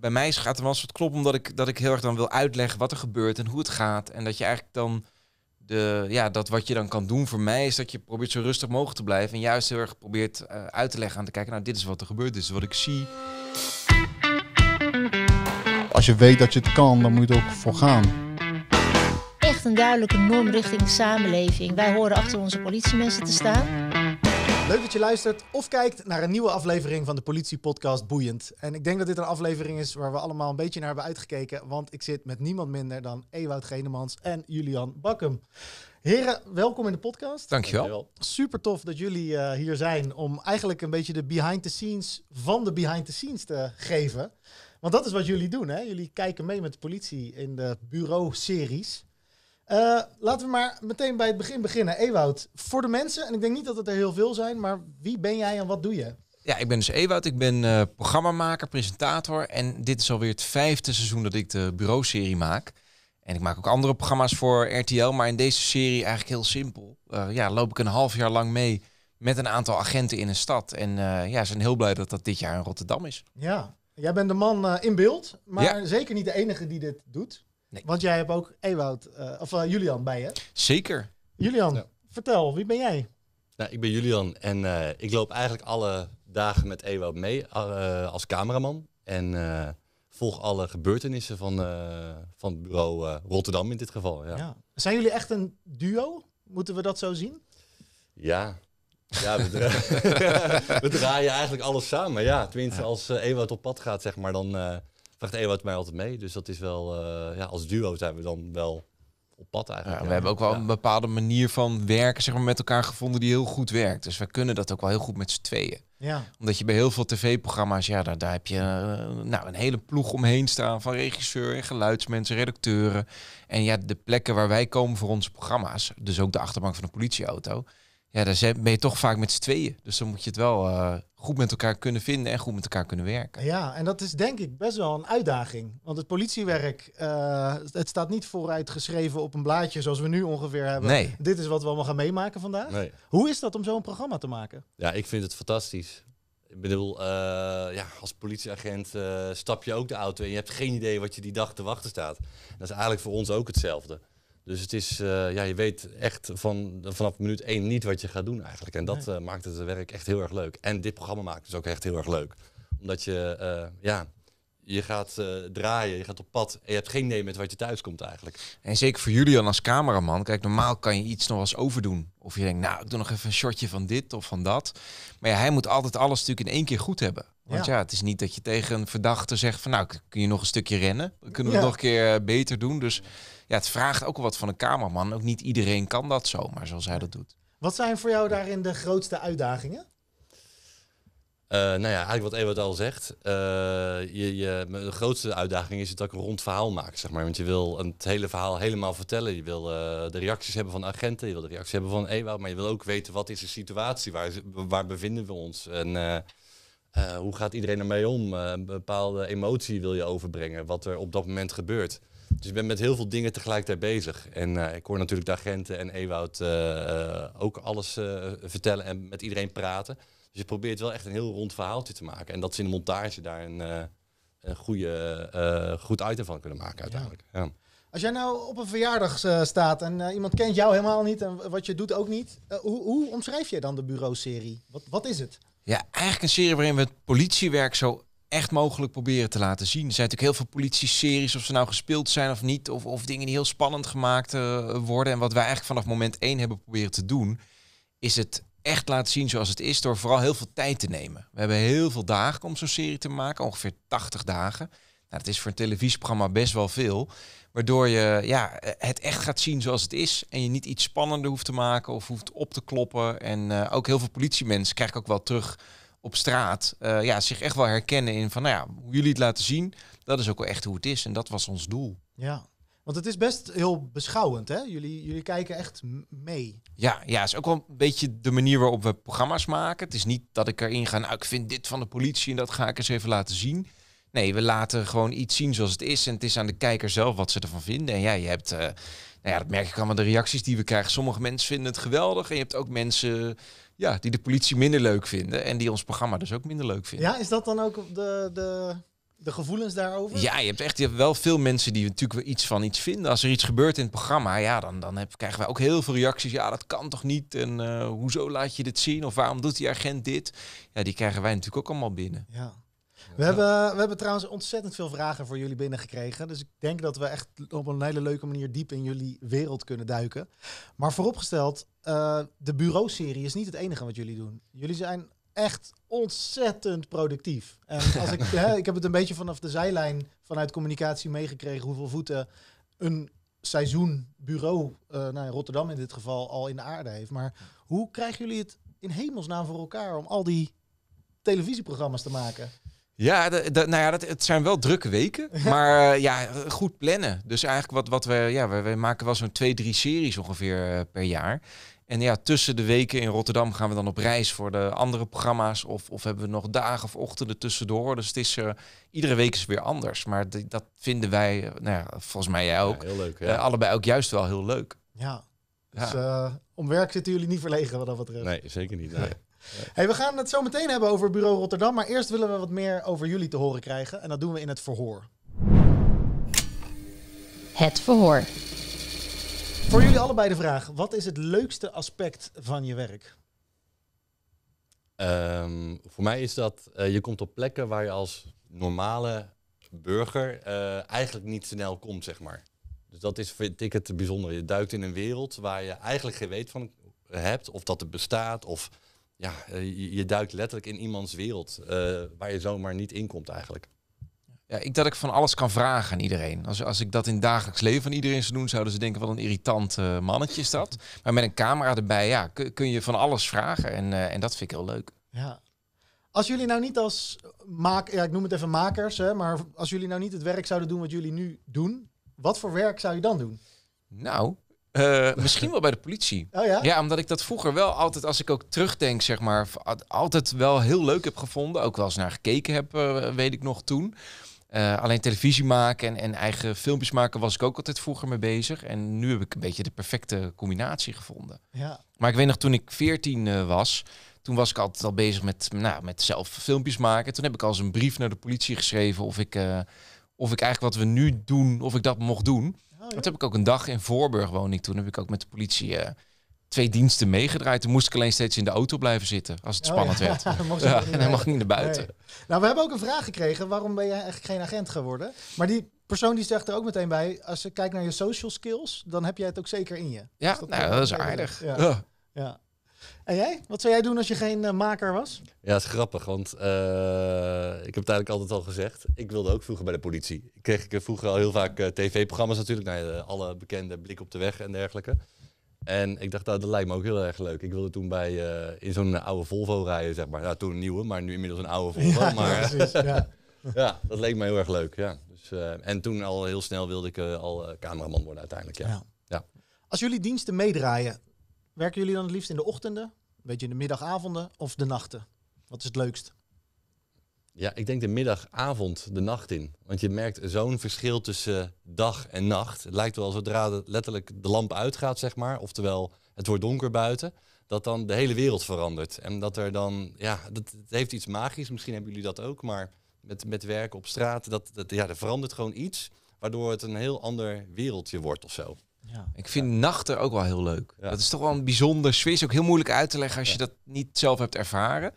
bij mij gaat er wel een soort klop omdat ik, dat ik heel erg dan wil uitleggen wat er gebeurt en hoe het gaat. En dat je eigenlijk dan de, ja, dat wat je dan kan doen voor mij is dat je probeert zo rustig mogelijk te blijven. En juist heel erg probeert eh, uit te leggen aan te kijken, nou dit is wat er gebeurt, dit is wat ik zie. Als je weet dat je het kan, dan moet je er ook voor gaan echt een duidelijke normrichting de samenleving. Wij horen achter onze politiemensen te staan. Leuk dat je luistert of kijkt naar een nieuwe aflevering van de politiepodcast Boeiend. En ik denk dat dit een aflevering is waar we allemaal een beetje naar hebben uitgekeken. Want ik zit met niemand minder dan Ewout Genemans en Julian Bakkum. Heren, welkom in de podcast. Dankjewel. Supertof Super tof dat jullie eh, hier zijn om eigenlijk een beetje de behind the scenes van de behind the scenes te geven. Want dat is wat jullie doen, hè? Jullie kijken mee met de politie in de bureau-series. Eh, laten we maar meteen bij het begin beginnen. Ewoud, voor de mensen, en ik denk niet dat het er heel veel zijn, maar wie ben jij en wat doe je? Ja, ik ben dus Ewout. Ik ben uh, programmamaker, presentator. En dit is alweer het vijfde seizoen dat ik de bureauserie maak. En ik maak ook andere programma's voor RTL. Maar in deze serie eigenlijk heel simpel. Eh, ja, loop ik een half jaar lang mee met een aantal agenten in een stad. En ja, ja, zijn heel blij dat dat dit jaar in Rotterdam is. Ja, jij bent de man in beeld. Maar zeker niet de enige die dit doet. Want jij hebt ook Ewout, eh, of eh, Julian bij je. Zeker. Julian, vertel, wie ben jij? Nou, ik ben Julian en eh, ik loop eigenlijk alle dagen met Ewout mee als cameraman. En volg alle gebeurtenissen van, van het bureau Rotterdam in dit geval. Ja. ja. Zijn jullie echt een duo? Moeten we dat zo zien? Ja, ja, we, draaien eigenlijk alles samen. Ja, tenminste, als uh, Ewout op pad gaat, zeg maar, dan, vraagt Ewout mij altijd mee. Dus dat is wel, eh, ja, als duo zijn we dan wel op pad eigenlijk. Ja, we hebben ook wel een bepaalde manier van werken zeg maar, met elkaar gevonden die heel goed werkt. Dus we kunnen dat ook wel heel goed met z'n tweeën. Ja. Omdat je bij heel veel tv-programma's, ja, daar, daar heb je eh, nou, een hele ploeg omheen staan van regisseur en geluidsmensen, redacteuren. En ja, de plekken waar wij komen voor onze programma's, dus ook de achterbank van een politieauto, ja, daar ben je toch vaak met z'n tweeën. Dus dan moet je het wel eh, goed met elkaar kunnen vinden en goed met elkaar kunnen werken. Ja, en dat is denk ik best wel een uitdaging. Want het politiewerk, eh, het staat niet vooruit geschreven op een blaadje zoals we nu ongeveer hebben. Nee. Dit is wat we allemaal gaan meemaken vandaag. Hoe is dat om zo'n programma te maken? Ja, ik vind het fantastisch. Ik bedoel, eh, ja, als politieagent stap je ook de auto en je hebt geen idee wat je die dag te wachten staat. dat is eigenlijk voor ons ook hetzelfde. Dus het is, eh, ja, je weet echt van, vanaf minuut één niet wat je gaat doen eigenlijk. En dat eh, maakt het werk echt heel erg leuk. En dit programma maakt het dus ook echt heel erg leuk. Omdat je, eh, ja, je gaat draaien, je gaat op pad. En je hebt geen nee met wat je thuis komt eigenlijk. En zeker voor jullie dan als cameraman. Kijk, normaal kan je iets nog eens overdoen. Of je denkt, nou, ik doe nog even een shotje van dit of van dat. Maar ja, hij moet altijd alles natuurlijk in één keer goed hebben. Want ja. het is niet dat je tegen een verdachte zegt van, nou, kun je nog een stukje rennen? kunnen we het nog een keer beter doen. Dus ja, het vraagt ook wel wat van een cameraman. Ook niet iedereen kan dat zomaar zoals hij dat doet. Wat zijn voor jou daarin de grootste uitdagingen? Eh, nou ja, eigenlijk wat Ewart al zegt. Eh, je, je, de grootste uitdaging is het dat ik een rond verhaal maak, zeg maar. Want je wil het hele verhaal helemaal vertellen. Je wil eh, de reacties hebben van agenten, je wil de reacties hebben van Ewout. Maar je wil ook weten wat is de situatie, waar, waar bevinden we ons? En hoe gaat iedereen ermee om? een bepaalde emotie wil je overbrengen, wat er op dat moment gebeurt. Dus ik ben met heel veel dingen tegelijkertijd bezig. En eh, ik hoor natuurlijk de agenten en Ewoud eh, eh, ook alles vertellen en met iedereen praten. Dus je probeert wel echt een heel rond verhaaltje te maken. En dat ze in de montage daar een, een goede, goed item van kunnen maken uiteindelijk. Ja. Als jij nou op een verjaardag staat en iemand kent jou helemaal niet en wat je doet ook niet, hoe, hoe omschrijf je dan de bureauserie? Wat, wat is het? Ja, eigenlijk een serie waarin we het politiewerk zo echt mogelijk proberen te laten zien. Er zijn natuurlijk heel veel politie-series, of ze nou gespeeld zijn of niet, of, of dingen die heel spannend gemaakt eh, worden. En wat wij eigenlijk vanaf moment één hebben proberen te doen, is het echt laten zien zoals het is, door vooral heel veel tijd te nemen. We hebben heel veel dagen om zo'n serie te maken, ongeveer 80 dagen. Nou, dat is voor een televisieprogramma best wel veel. Waardoor je ja, het echt gaat zien zoals het is. En je niet iets spannender hoeft te maken of hoeft op te kloppen. En eh, ook heel veel politiemensen krijg ik ook wel terug op straat eh, ja, zich echt wel herkennen in van, nou ja, hoe jullie het laten zien, dat is ook wel echt hoe het is. En dat was ons doel. Ja, want het is best heel beschouwend, hè? Jullie, jullie kijken echt mee. Ja, ja, is ook wel een beetje de manier waarop we programma's maken. Het is niet dat ik erin ga, nou, ik vind dit van de politie en dat ga ik eens even laten zien. Nee, we laten gewoon iets zien zoals het is. En het is aan de kijker zelf wat ze ervan vinden. En ja, je hebt, eh, nou ja, dat merk ik allemaal de reacties die we krijgen. Sommige mensen vinden het geweldig. En je hebt ook mensen ja, die de politie minder leuk vinden en die ons programma dus ook minder leuk vinden. Ja, is dat dan ook de, de, de gevoelens daarover? Ja, je hebt echt je hebt wel veel mensen die natuurlijk wel iets van iets vinden. Als er iets gebeurt in het programma, ja, dan, dan heb, krijgen wij ook heel veel reacties. Ja, dat kan toch niet? En eh, hoezo laat je dit zien? Of waarom doet die agent dit? Ja, die krijgen wij natuurlijk ook allemaal binnen. Ja. We, hebben, we hebben trouwens ontzettend veel vragen voor jullie binnengekregen. Dus ik denk dat we echt op een hele leuke manier diep in jullie wereld kunnen duiken. Maar vooropgesteld, uh, de bureauserie is niet het enige wat jullie doen. Jullie zijn echt ontzettend productief. En als ik, hè, ik heb het een beetje vanaf de zijlijn vanuit communicatie meegekregen hoeveel voeten een seizoen bureau, uh, eh, nou in Rotterdam in dit geval, al in de aarde heeft. Maar hoe krijgen jullie het in hemelsnaam voor elkaar om al die televisieprogramma's te maken? Ja, nou ja dat, het zijn wel drukke weken. Maar eh, ja, goed plannen. Dus eigenlijk wat, wat we, ja, we, maken wel zo'n twee, drie series ongeveer eh, per jaar. En ja, tussen de weken in Rotterdam gaan we dan op reis voor de andere programma's. Of, of hebben we nog dagen of ochtenden tussendoor. Dus het is, eh, iedere week is weer anders. Maar dat vinden wij, nou ja, volgens mij jij ook, allebei ook juist wel heel leuk. Ja, dus om werk zitten jullie niet verlegen wat dat betreft. Nee, zeker niet. Nee. we gaan het zo meteen hebben over Bureau Rotterdam. Maar eerst willen we wat meer over jullie te horen krijgen. En dat doen we in het verhoor. Het verhoor. Voor jullie allebei de vraag: wat is het leukste aspect van je werk? Ehm, voor mij is dat eh, je komt op plekken waar je als normale burger eh, eigenlijk niet snel komt, zeg maar. Dus dat is, vind ik, het bijzonder. Je duikt in een wereld waar je eigenlijk geen weet van eh, hebt of dat het bestaat of ja, eh, je, duikt letterlijk in iemands wereld eh, waar je zomaar niet in komt eigenlijk. Ja, ik dat ik van alles kan vragen aan iedereen. Als, als ik dat in het dagelijks leven van iedereen zou doen, zouden ze denken, wat een irritant uh, mannetje is dat. Maar met een camera erbij, ja, kun, je van alles vragen. En, en dat vind ik heel leuk. Ja. Als jullie nou niet als maak, ja, ik noem het even makers, hè, maar als jullie nou niet het werk zouden doen wat jullie nu doen, wat voor werk zou je dan doen? Nou, eh, misschien wel bij de politie. Oh ja? ja? omdat ik dat vroeger wel altijd, als ik ook terugdenk, zeg maar, altijd wel heel leuk heb gevonden. Ook wel eens naar gekeken heb, eh, weet ik nog toen. Eh, alleen televisie maken en, en, eigen filmpjes maken was ik ook altijd vroeger mee bezig. En nu heb ik een beetje de perfecte combinatie gevonden. Ja. Maar ik weet nog, toen ik 14 was, toen was ik altijd al bezig met, nou, met zelf filmpjes maken. Toen heb ik al eens een brief naar de politie geschreven of ik, of ik eigenlijk wat we nu doen, of ik dat mocht doen. Oh, dat heb ik ook een dag in Voorburg woon toen. Heb ik ook met de politie eh, twee diensten meegedraaid. Toen moest ik alleen steeds in de auto blijven zitten als het oh, spannend werd. ja, en hij mag niet naar buiten. Nou, we hebben ook een vraag gekregen. Waarom ben je eigenlijk geen agent geworden? Maar die persoon die zegt er ook meteen bij. Als je kijkt naar je social skills, dan heb jij het ook zeker in je. Ja, dat, nou, dat, is aardig. Ja. ja. En jij? Wat zou jij doen als je geen eh, maker was? Ja, het is grappig, want eh, ik heb het eigenlijk altijd al gezegd. Ik wilde ook vroeger bij de politie. Ik kreeg ik vroeger al heel vaak eh, tv-programma's natuurlijk. Nou, alle bekende Blik op de Weg en dergelijke. En ik dacht, nou, dat lijkt me ook heel erg leuk. Ik wilde toen bij, in zo'n oude Volvo rijden, zeg maar. Nou, toen een nieuwe, maar nu inmiddels een oude Volvo. Ja, maar, precies, ja. ja, dat leek me heel erg leuk, ja. Dus, en toen al heel snel wilde ik al cameraman worden uiteindelijk, ja. ja. Als jullie diensten meedraaien, Werken jullie dan het liefst in de ochtenden, weet je, in de middagavonden of de nachten? Wat is het leukst? Ja, ik denk de middag, avond, de nacht in. Want je merkt zo'n verschil tussen dag en nacht. Het lijkt wel zodra de, letterlijk de lamp uitgaat, zeg maar, oftewel het wordt donker buiten, dat dan de hele wereld verandert. En dat er dan, ja, dat, het heeft iets magisch, misschien hebben jullie dat ook, maar met, met werken op straat, dat, dat, ja, er verandert gewoon iets, waardoor het een heel ander wereldje wordt of zo. Ja. Ik vind nachten ook wel heel leuk. Dat is toch wel een bijzonder sfeer. Is ook heel moeilijk uit te leggen als je dat niet zelf hebt ervaren.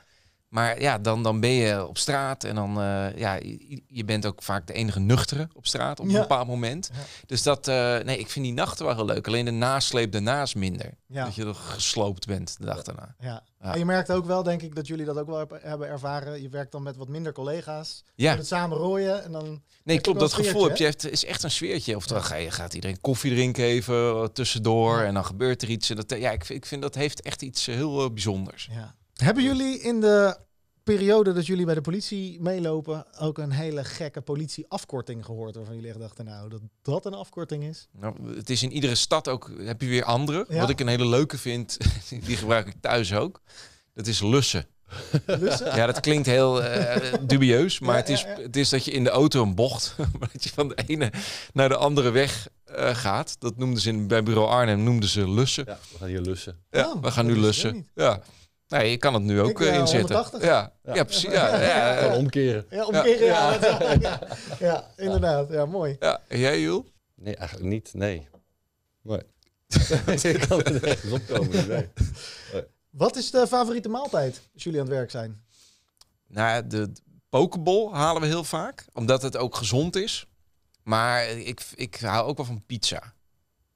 Maar ja, dan, dan ben je op straat en dan, uh, ja, je bent ook vaak de enige nuchtere op straat op een bepaald moment. Dus dat, eh, nee, ik vind die nachten wel heel leuk. Alleen de nasleep daarnaast minder. Dat je er gesloopt bent de dag daarna. Ja. En je merkt ook wel, denk ik, dat jullie dat ook wel hebben ervaren. Je werkt dan met wat minder collega's. Ja. samen rooien en dan... Nee, klopt. Dat gevoel heb je, het is echt een sfeertje. Of dan ga je, gaat iedereen koffie drinken even eh, tussendoor en dan gebeurt er iets. En dat, ja, ik, ik vind dat heeft echt iets heel bijzonders. Ja. Hebben jullie in de periode dat jullie bij de politie meelopen ook een hele gekke politieafkorting gehoord waarvan jullie dachten nou dat dat een afkorting is? Nou, het is in iedere stad ook heb je weer andere. Wat ik een hele leuke vind, die gebruik ik thuis ook. Dat is lussen. lussen? Ja, dat klinkt heel eh, dubieus, maar het, is, het is dat je in de auto een bocht, dat je van de ene naar de andere weg eh, gaat. Dat noemden ze in, bij bureau Arnhem noemden ze lussen. we gaan hier lussen. Ja, oh, we gaan nu lussen. Ja. Nee, je kan het nu ook uh, inzetten. Ja. ja, precies. Ja, ja. omkeren. Ja, omkeren. Ja, ja. inderdaad. Ja, mooi. Ja. En jij, Jules? Nee, eigenlijk niet. Nee. Mooi. ik kan er Wat is de favoriete maaltijd als jullie aan het werk zijn? Nou, de Pokebol halen we heel vaak, omdat het ook gezond is. Maar ik, ik hou ook wel van pizza.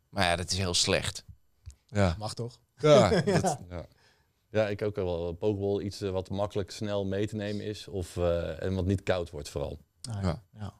Maar ja, dat is heel slecht. Ja. Mag toch? ja. Dat, ja. Ja, ik ook wel. Pokeball iets eh, wat makkelijk snel mee te nemen is. Of, eh, en wat niet koud wordt vooral. Nou ja.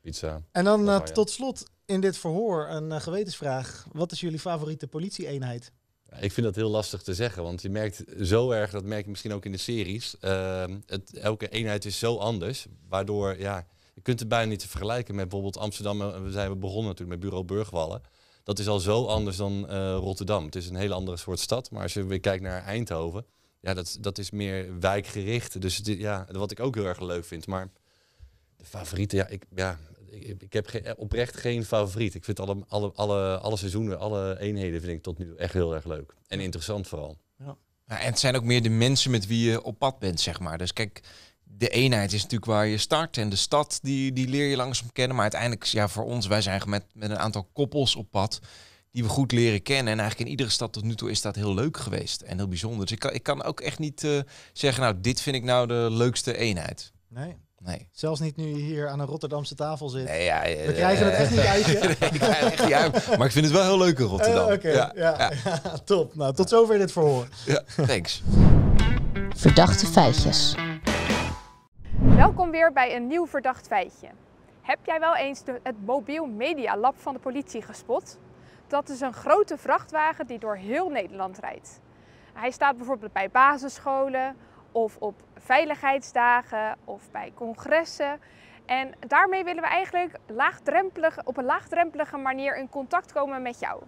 Pizza. En dan eh, tot slot in dit verhoor een gewetensvraag. Wat is jullie favoriete politieeenheid? Ik vind dat heel lastig te zeggen, want je merkt zo erg, dat merk je misschien ook in de series, ehm, het, elke eenheid is zo anders, waardoor ja, je kunt het bijna niet te vergelijken met bijvoorbeeld Amsterdam. We zijn begonnen natuurlijk met Bureau Burgwallen dat is al zo anders dan eh, Rotterdam. Het is een hele andere soort stad. Maar als je weer kijkt naar Eindhoven, ja, dat, dat is meer wijkgericht. Dus dit, ja, wat ik ook heel erg leuk vind. Maar de favorieten, ja, ik, ja, ik, ik heb eh, oprecht geen favoriet. Ik vind alle, alle, alle, alle seizoenen, alle eenheden vind ik tot nu toe echt heel erg leuk. En interessant vooral. Ja. Ja, en het zijn ook meer de mensen met wie je op pad bent, zeg maar. Dus kijk, de eenheid is natuurlijk waar je start. En de stad, die, die leer je langzaam kennen. Maar uiteindelijk, ja, voor ons, wij zijn met, met een aantal koppels op pad. Die we goed leren kennen. En eigenlijk in iedere stad tot nu toe is dat heel leuk geweest. En heel bijzonder. Dus ik kan, ik kan ook echt niet eh, zeggen, nou, dit vind ik nou de leukste eenheid. Nee, Nee. Zelfs niet nu je hier aan een Rotterdamse tafel zit. Nee, ja, we krijgen het echt niet uit ik krijg Maar ik vind het wel heel leuk in Rotterdam. Eh, oké, ja, ja, top. Nou, tot zover dit verhoor. Ja, thanks. Verdachte feitjes. Welkom weer bij een nieuw verdacht feitje. Heb jij wel eens de, het mobiel media lab van de politie gespot? Dat is een grote vrachtwagen die door heel Nederland rijdt. Hij staat bijvoorbeeld bij basisscholen of op veiligheidsdagen of bij congressen. En daarmee willen we eigenlijk laagdrempelig, op een laagdrempelige manier in contact komen met jou.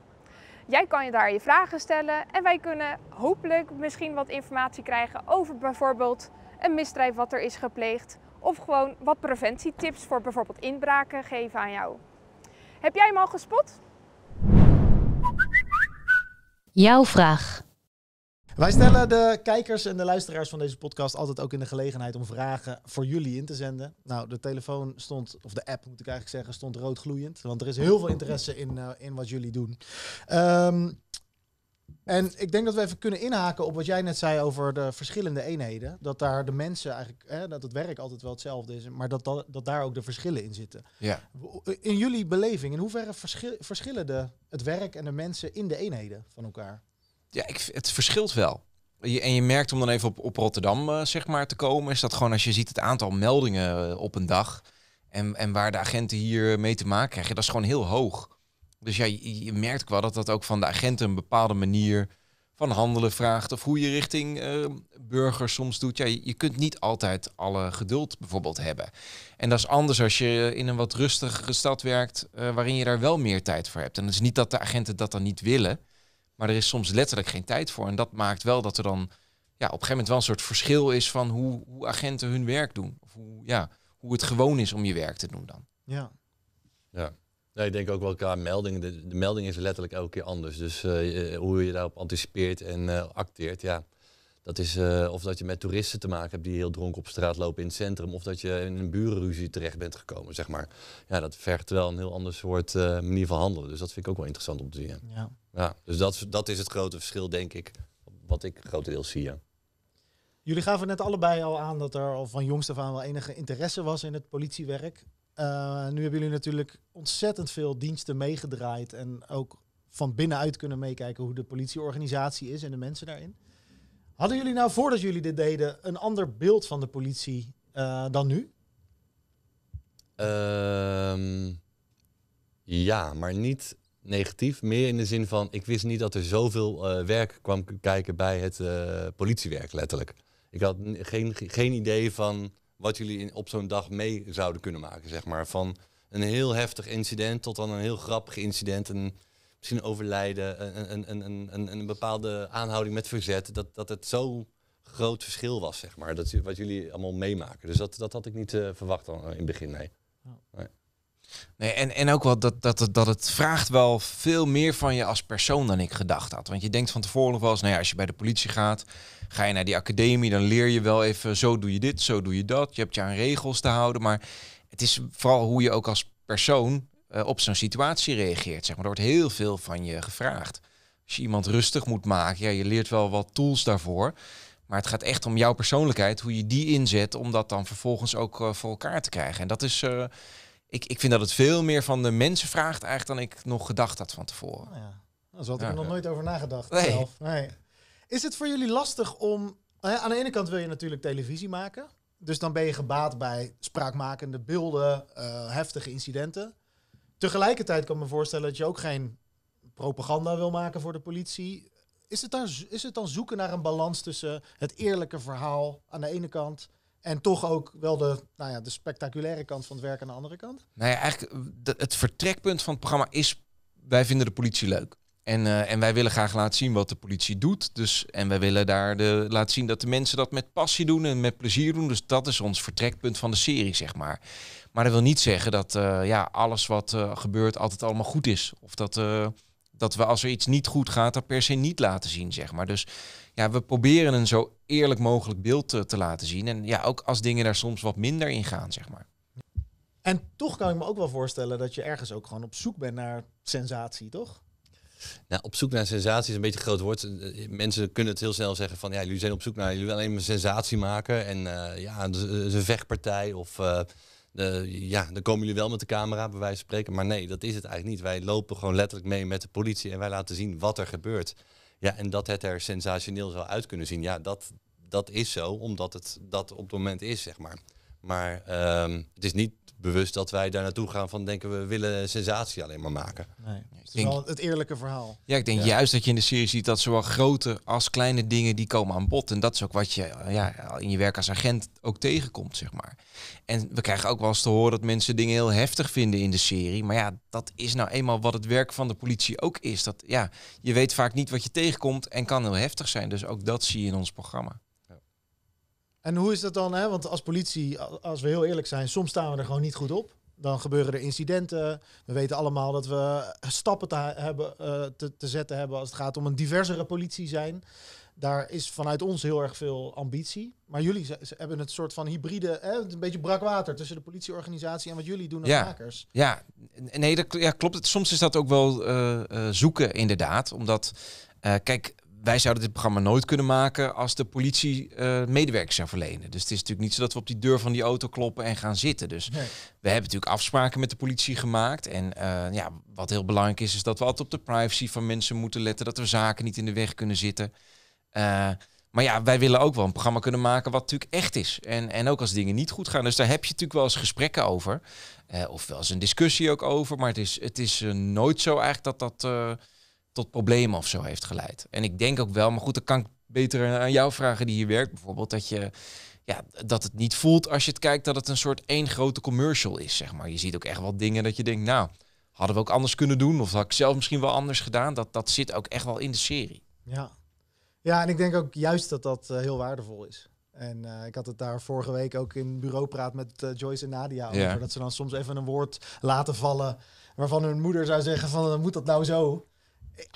Jij kan je daar je vragen stellen en wij kunnen hopelijk misschien wat informatie krijgen over bijvoorbeeld een misdrijf wat er is gepleegd of gewoon wat preventietips voor bijvoorbeeld inbraken geven aan jou. Heb jij hem al gespot? Jouw vraag. Wij stellen de kijkers en de luisteraars van deze podcast altijd ook in de gelegenheid om vragen voor jullie in te zenden. Nou, de telefoon stond, of de app moet ik eigenlijk zeggen, stond roodgloeiend. Want er is heel veel interesse in, eh, in wat jullie doen. Ehm, en ik denk dat we even kunnen inhaken op wat jij net zei over de verschillende eenheden. Dat daar de mensen eigenlijk, hè, dat het werk altijd wel hetzelfde is, maar dat, dat, dat daar ook de verschillen in zitten. Ja. In jullie beleving, in hoeverre verschillende verschillen het werk en de mensen in de eenheden van elkaar? Ja, ik, het verschilt wel. Je, en je merkt om dan even op, op Rotterdam eh, zeg maar, te komen, is dat gewoon als je ziet het aantal meldingen eh, op een dag en, en waar de agenten hier mee te maken krijgen, dat is gewoon heel hoog. Dus ja, je, merkt merkt wel dat dat ook van de agenten een bepaalde manier van handelen vraagt. Of hoe je richting eh, burgers soms doet. Ja, je, kunt niet altijd alle geduld bijvoorbeeld hebben. En dat is anders als je in een wat rustigere stad werkt, eh, waarin je daar wel meer tijd voor hebt. En het is niet dat de agenten dat dan niet willen, maar er is soms letterlijk geen tijd voor. En dat maakt wel dat er dan ja, op een gegeven moment wel een soort verschil is van hoe, hoe agenten hun werk doen. Of hoe, ja, hoe het gewoon is om je werk te doen dan. Ja. ja. Nee, ik denk ook wel qua melding. De, melding is letterlijk elke keer anders. Dus eh, eh, hoe je daarop anticipeert en eh, acteert, ja. Dat is of dat je met toeristen te maken hebt die heel dronken op straat lopen in het centrum. Of dat je in een burenruzie terecht bent gekomen, zeg maar. Ja, dat vergt wel een heel ander soort manier van handelen. Dus dat vind ik ook wel interessant om te zien. Ja. ja. dus dat, dat is het grote verschil, denk ik. Wat ik grotendeels zie, Jullie gaven net allebei al aan dat er al van jongs af aan wel enige interesse was in het politiewerk. Eh, nu hebben jullie natuurlijk ontzettend veel diensten meegedraaid en ook van binnenuit kunnen meekijken hoe de politieorganisatie is en de mensen daarin. Hadden jullie nou voordat jullie dit deden een ander beeld van de politie eh, dan nu? Ehm, ja, maar niet negatief. Meer in de zin van, ik wist niet dat er zoveel eh, werk kwam kijken bij het politiewerk, letterlijk. Ik had geen, geen idee van wat jullie in, op zo'n dag mee zouden kunnen maken, zeg maar. Van een heel heftig incident tot dan een heel grappig incident. Een, misschien een overlijden, een, een, een, een, een bepaalde aanhouding met verzet. Dat, dat het zo groot verschil was, zeg maar. Dat, wat jullie allemaal meemaken. Dus dat, dat had ik niet eh, verwacht dan, eh, in het begin, nee. nee. Nee, en, en ook wel dat, dat, dat het vraagt wel veel meer van je als persoon dan ik gedacht had. Want je denkt van tevoren nog wel eens, nou ja, als je bij de politie gaat, ga je naar die academie, dan leer je wel even zo doe je dit, zo doe je dat. Je hebt je aan regels te houden, maar het is vooral hoe je ook als persoon eh, op zo'n situatie reageert. Zeg maar. Er wordt heel veel van je gevraagd. Als je iemand rustig moet maken, ja, je leert wel wat tools daarvoor. Maar het gaat echt om jouw persoonlijkheid, hoe je die inzet om dat dan vervolgens ook eh, voor elkaar te krijgen. En dat is, eh, ik, ik vind dat het veel meer van de mensen vraagt eigenlijk dan ik nog gedacht had van tevoren. Nou ja. Daar had ik er nog nooit over nagedacht. Nee. Zelf. nee. Is het voor jullie lastig om... aan de ene kant wil je natuurlijk televisie maken. Dus dan ben je gebaat bij spraakmakende beelden, eh, heftige incidenten. Tegelijkertijd kan ik me voorstellen dat je ook geen propaganda wil maken voor de politie. Is het, dan, is het dan zoeken naar een balans tussen het eerlijke verhaal aan de ene kant en toch ook wel de, nou ja, de spectaculaire kant van het werk aan de andere kant? Nou ja, eigenlijk eh, het vertrekpunt van het programma is wij vinden de politie leuk. En, eh, en wij willen graag laten zien wat de politie doet. Dus, en wij willen daar de, laten zien dat de mensen dat met passie doen en met plezier doen. Dus dat is ons vertrekpunt van de serie, zeg maar. Maar dat wil niet zeggen dat eh, ja, alles wat uh, gebeurt altijd allemaal goed is. Of dat, dat we als er iets niet goed gaat, dat per se niet laten zien, zeg maar. Dus ja, we proberen een zo eerlijk mogelijk beeld te laten zien. En ja, ook als dingen daar soms wat minder in gaan, zeg maar. En toch kan ik me ook wel voorstellen dat je ergens ook gewoon op zoek bent naar sensatie, toch? nou, op zoek naar sensatie is een beetje een groot woord. Eh, mensen kunnen het heel snel zeggen van ja, jullie zijn op zoek naar, jullie willen alleen maar sensatie maken. En eh, ja, het eh, is een vechtpartij of de, ja, dan komen jullie wel met de camera bij wijze van spreken. Maar nee, dat is het eigenlijk niet. Wij lopen gewoon letterlijk mee met de politie en wij laten zien wat er gebeurt. Ja, en dat het er sensationeel zou uit kunnen zien. Ja, dat, dat is zo, omdat het dat op het moment is, zeg maar. Maar ehm, het is niet bewust dat wij daar naartoe gaan van denken we willen sensatie alleen maar maken. Nee, het is wel het eerlijke verhaal. Ja, ik denk juist dat je in de serie ziet dat zowel grote als kleine dingen die komen aan bod. En dat is ook wat je ja, in je werk als agent ook tegenkomt, zeg maar. En we krijgen ook wel eens te horen dat mensen dingen heel heftig vinden in de serie. Maar ja, dat is nou eenmaal wat het werk van de politie ook is. Dat, ja, je weet vaak niet wat je tegenkomt en kan heel heftig zijn. Dus ook dat zie je in ons programma. En hoe is dat dan? Hè? Want als politie, als we heel eerlijk zijn, soms staan we er gewoon niet goed op. Dan gebeuren er incidenten. We weten allemaal dat we stappen te, hebben, eh, te, te, zetten hebben als het gaat om een diversere politie zijn. Daar is vanuit ons heel erg veel ambitie. Maar jullie hebben het soort van hybride, hè, een beetje brak water tussen de politieorganisatie en wat jullie doen als ja, makers. Ja, nee, dat ja, klopt. Soms is dat ook wel eh, eh, zoeken inderdaad. Omdat, kijk, wij zouden dit programma nooit kunnen maken als de politie uh, medewerkers zou verlenen. Dus het is natuurlijk niet zo dat we op die deur van die auto kloppen en gaan zitten. Dus we hebben natuurlijk afspraken met de politie gemaakt. En eh, ja, wat heel belangrijk is, is dat we altijd op de privacy van mensen moeten letten. Dat we zaken niet in de weg kunnen zitten. Eh, maar ja, wij willen ook wel een programma kunnen maken wat natuurlijk echt is. En, en ook als dingen niet goed gaan. Dus daar heb je natuurlijk wel eens gesprekken over. of wel eens een discussie ook over. Maar het is, het is nooit zo eigenlijk dat dat tot problemen of zo heeft geleid. En ik denk ook wel, maar goed, dan kan ik beter aan jou vragen die hier werkt bijvoorbeeld, dat je ja, dat het niet voelt als je het kijkt dat het een soort één grote commercial is, zeg maar. Je ziet ook echt wel dingen dat je denkt, nou, hadden we ook anders kunnen doen of had ik zelf misschien wel anders gedaan. Dat, dat zit ook echt wel in de serie. Ja. ja, en ik denk ook juist dat dat eh, heel waardevol is. En eh, ik had het daar vorige week ook in bureau praat met eh, Joyce en Nadia over. Ja. Dat ze dan soms even een woord laten vallen waarvan hun moeder zou zeggen van, moet dat nou zo?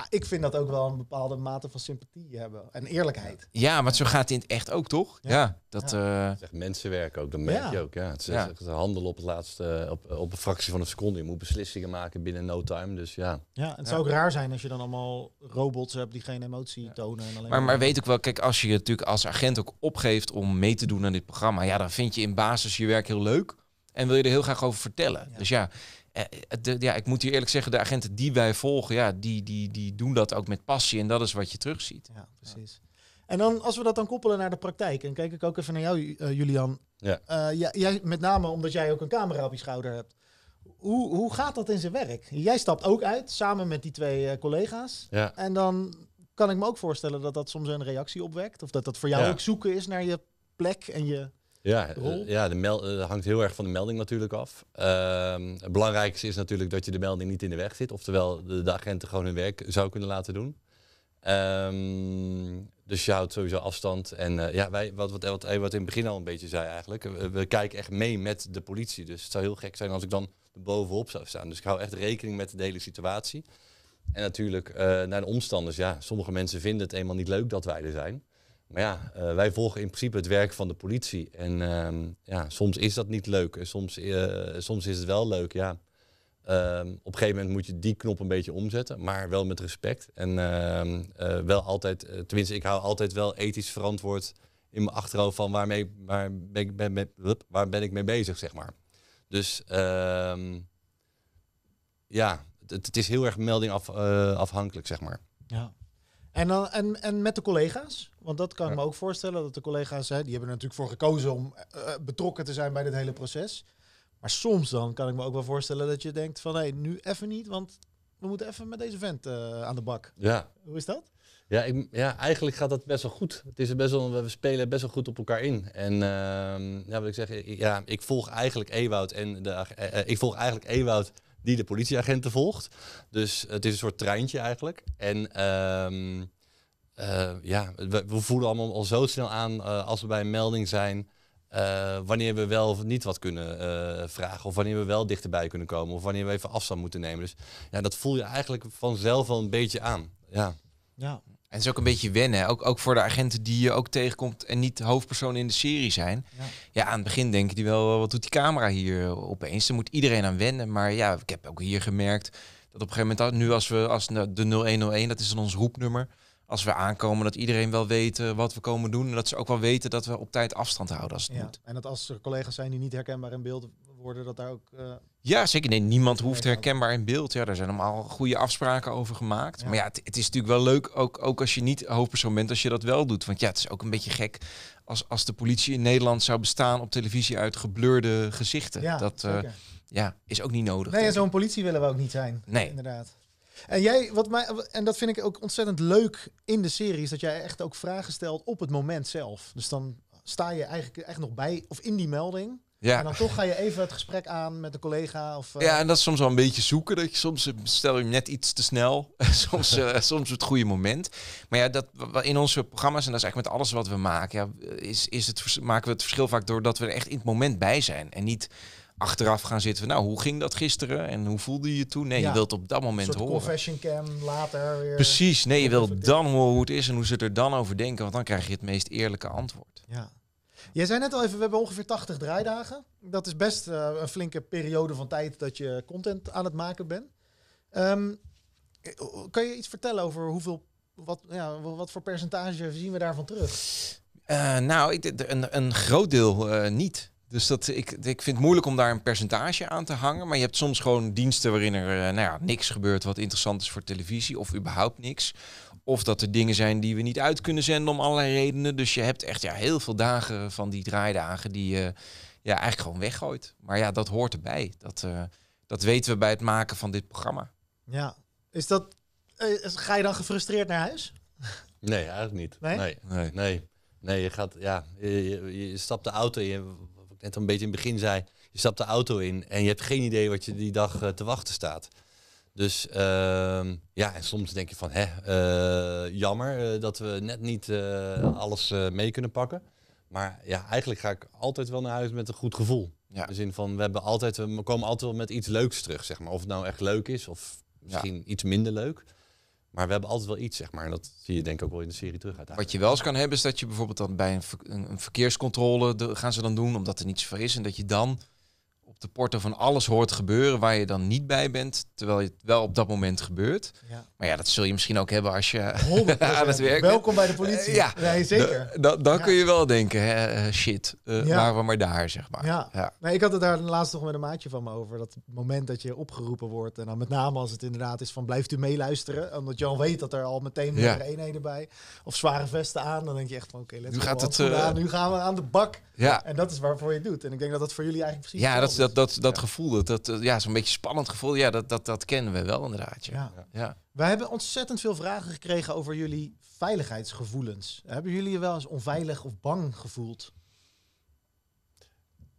ik vind dat ook wel een bepaalde mate van sympathie hebben. En eerlijkheid. Ja, maar zo gaat het in het echt ook, toch? Ja. dat, eh, mensen werken ook, dat merk je ook. Ja. Het is echt op, het laatste, eh, op, op een fractie van een seconde. Je moet beslissingen maken binnen no time. Dus ja. ja het zou ook raar zijn als je dan allemaal robots hebt die geen emotie tonen. En alleen maar, maar weet ook wel, kijk, als je je natuurlijk als agent ook opgeeft om mee te doen aan dit programma. Ja, dan vind je in basis je werk heel leuk. En wil je er heel graag over vertellen. Dus ja, eh, ja, ik moet hier eerlijk zeggen, de agenten die wij volgen, ja, die, die, die doen dat ook met passie. En dat is wat je terugziet. Ja, precies. En dan als we dat dan koppelen naar de praktijk, en kijk ik ook even naar jou, eh, Julian. Eh, ja. jij, met name omdat jij ook een camera op je schouder hebt. Hoe, hoe gaat dat in zijn werk? Jij stapt ook uit samen met die twee collega's. Ja. En dan kan ik me ook voorstellen dat dat soms een reactie opwekt. Of dat dat voor jou ook zoeken is naar je plek en je ja, eh, rol? ja de eh, hangt heel erg van de melding natuurlijk af. Ehm, het belangrijkste is natuurlijk dat je de melding niet in de weg zit. Oftewel, de, agenten gewoon hun werk zou kunnen laten doen. Ehm, dus je houdt sowieso afstand. En eh, ja, wij, wat, wat, wat, wat in het begin al een beetje zei eigenlijk, we, kijken echt mee met de politie. Dus het zou heel gek zijn als ik dan bovenop zou staan. Dus ik hou echt rekening met de hele situatie. En natuurlijk naar de omstanders. Ja, sommige mensen vinden het eenmaal niet leuk dat wij er zijn. Maar ja, eh, wij volgen in principe het werk van de politie. En ehm, ja, soms is dat niet leuk. En soms, eh, soms is het wel leuk, ja. Ehm, op een gegeven moment moet je die knop een beetje omzetten, maar wel met respect. En ehm, eh, wel altijd, tenminste, ik hou altijd wel ethisch verantwoord in mijn achterhoofd van waarmee, waar, ben ik, ben, waar ben ik mee bezig, zeg maar. Dus ja, het, het, is heel erg melding afhankelijk, zeg maar. Ja. En, dan, en, en met de collega's? Want dat kan ik me ook voorstellen, dat de collega's, hè, die hebben er natuurlijk voor gekozen om eh, eh, betrokken te zijn bij dit hele proces. Maar soms dan kan ik me ook wel voorstellen dat je denkt van, hé, hey, nu even niet, want we moeten even met deze vent eh, aan de bak. Ja. Hoe is dat? Ja, ik, ja, eigenlijk gaat dat best wel goed. Het is best wel, we spelen best wel goed op elkaar in. En uh, ja, wat ik zeg, ja, ik volg eigenlijk Ewoud en de, ik volg eigenlijk Ewoud die de politieagenten volgt. Dus het is een soort treintje eigenlijk. En ehm, eh, ja, we, voelen allemaal al zo snel aan eh, als we bij een melding zijn. Eh, wanneer we wel of niet wat kunnen vragen. Of wanneer we wel dichterbij kunnen komen. Of wanneer we even afstand moeten nemen. Dus ja, dat voel je eigenlijk vanzelf wel een beetje aan. Ja. ja, en het is ook een beetje wennen. Ook, ook voor de agenten die je ook tegenkomt en niet hoofdpersoon in de serie zijn. Ja. ja, aan het begin denken die wel, wat doet die camera hier eh, opeens? er moet iedereen aan wennen. Maar ja, ik heb ook hier gemerkt dat op een gegeven moment, nu als we als de 0101, dat is dan ons roepnummer. Als we aankomen, dat iedereen wel weet eh, wat we komen doen. En dat ze ook wel weten dat we op tijd afstand houden als het ja. moet. En dat als er collega's zijn die niet herkenbaar in beeld worden, dat daar ook... Eh, ja, zeker. Nee, niemand hoeft herkenbaar in beeld. Ja, daar zijn allemaal goede afspraken over gemaakt. Maar ja, het, het, is natuurlijk wel leuk, ook, ook als je niet hoofdpersoon bent, als je dat wel doet. Want ja, het is ook een beetje gek als, als de politie in Nederland zou bestaan op televisie uit geblurde gezichten. Ja, dat eh, ja, is ook niet nodig. Nee, zo'n politie willen we ook niet zijn. Nee. Inderdaad. En jij, wat mij, en dat vind ik ook ontzettend leuk in de serie, is dat jij echt ook vragen stelt op het moment zelf. Dus dan sta je eigenlijk echt nog bij, of in die melding. Ja. En dan toch ga je even het gesprek aan met een collega. Of, eh, Ja, en dat is soms wel een beetje zoeken. Dat je soms eh, stel je net iets te snel. soms, uh, soms het goede moment. Maar ja, dat, in onze programma's, en dat is eigenlijk met alles wat we maken, ja, is, is het, maken we het verschil vaak doordat we er echt in het moment bij zijn. En niet achteraf gaan zitten van, nou, hoe ging dat gisteren en hoe voelde je je toen? Nee, je wilt op dat moment horen. confession cam, later weer. Precies, nee, je wilt dan horen hoe het is en hoe ze er dan over denken, want dan krijg je het meest eerlijke antwoord. Ja. Jij zei net al even, we hebben ongeveer 80 draaidagen. Dat is best eh, een flinke periode van tijd dat je content aan het maken bent. Um, kan je iets vertellen over hoeveel, wat, ja, wat voor percentage zien we daarvan terug? Eh, nou, ik, een, een groot deel eh, niet. Dus dat, ik, ik vind het moeilijk om daar een percentage aan te hangen. Maar je hebt soms gewoon diensten waarin er eh, nou ja, niks gebeurt wat interessant is voor televisie. Of überhaupt niks. Of dat er dingen zijn die we niet uit kunnen zenden om allerlei redenen. Dus je hebt echt ja, heel veel dagen van die draaidagen die je ja, eigenlijk gewoon weggooit. Maar ja, dat hoort erbij. Dat, eh, dat weten we bij het maken van dit programma. Ja, is dat. Eh, ga je dan gefrustreerd naar huis? Nee, eigenlijk niet. Nee? Nee, nee. nee. je gaat, ja, je, je stapt de auto in, ik net een beetje in het begin zei, je stapt de auto in en je hebt geen idee wat je die dag eh, te wachten staat. Dus ehm, ja, en soms denk je van, hè, eh, jammer eh, dat we net niet alles mee kunnen pakken. Maar ja, eigenlijk ga ik altijd wel naar huis met een goed gevoel. In de zin van, we, hebben altijd, we komen altijd wel met iets leuks terug, zeg maar. Of het nou echt leuk is of misschien iets minder leuk. Maar we hebben altijd wel iets, zeg maar. En dat zie je denk ik ook wel in de serie terug uit. Wat je wel eens kan hebben, is dat je bijvoorbeeld dan bij een, een verkeerscontrole gaan ze dan doen, omdat er niets voor is. En dat je dan de porto van alles hoort gebeuren waar je dan niet bij bent, terwijl het wel op dat moment gebeurt. Maar ja, dat zul je misschien ook hebben als je aan het werk Welkom bij de politie. ja, zeker. dan kun je wel denken, hè, eh, shit, uh, we maar daar, zeg maar. Ja. Nee, ik had het daar laatst nog met een maatje van me over, dat moment dat je opgeroepen wordt en dan met name als het inderdaad is van blijft u meeluisteren, omdat je al weet dat er al meteen weer eenheden bij of zware vesten aan, dan denk je echt van oké, okay, let's nu gaat het, eh, nu gaan we aan de bak. Ja. En dat is waarvoor je het doet. En ik denk dat dat voor jullie eigenlijk precies Ja, dat, dat dat, dat, gevoel, dat, dat, eh, ja, zo'n beetje spannend gevoel, ja, dat, dat, dat kennen we wel inderdaad. Ja. Ja. Wij hebben ontzettend veel vragen gekregen over jullie veiligheidsgevoelens. Hebben jullie je wel eens onveilig of bang gevoeld?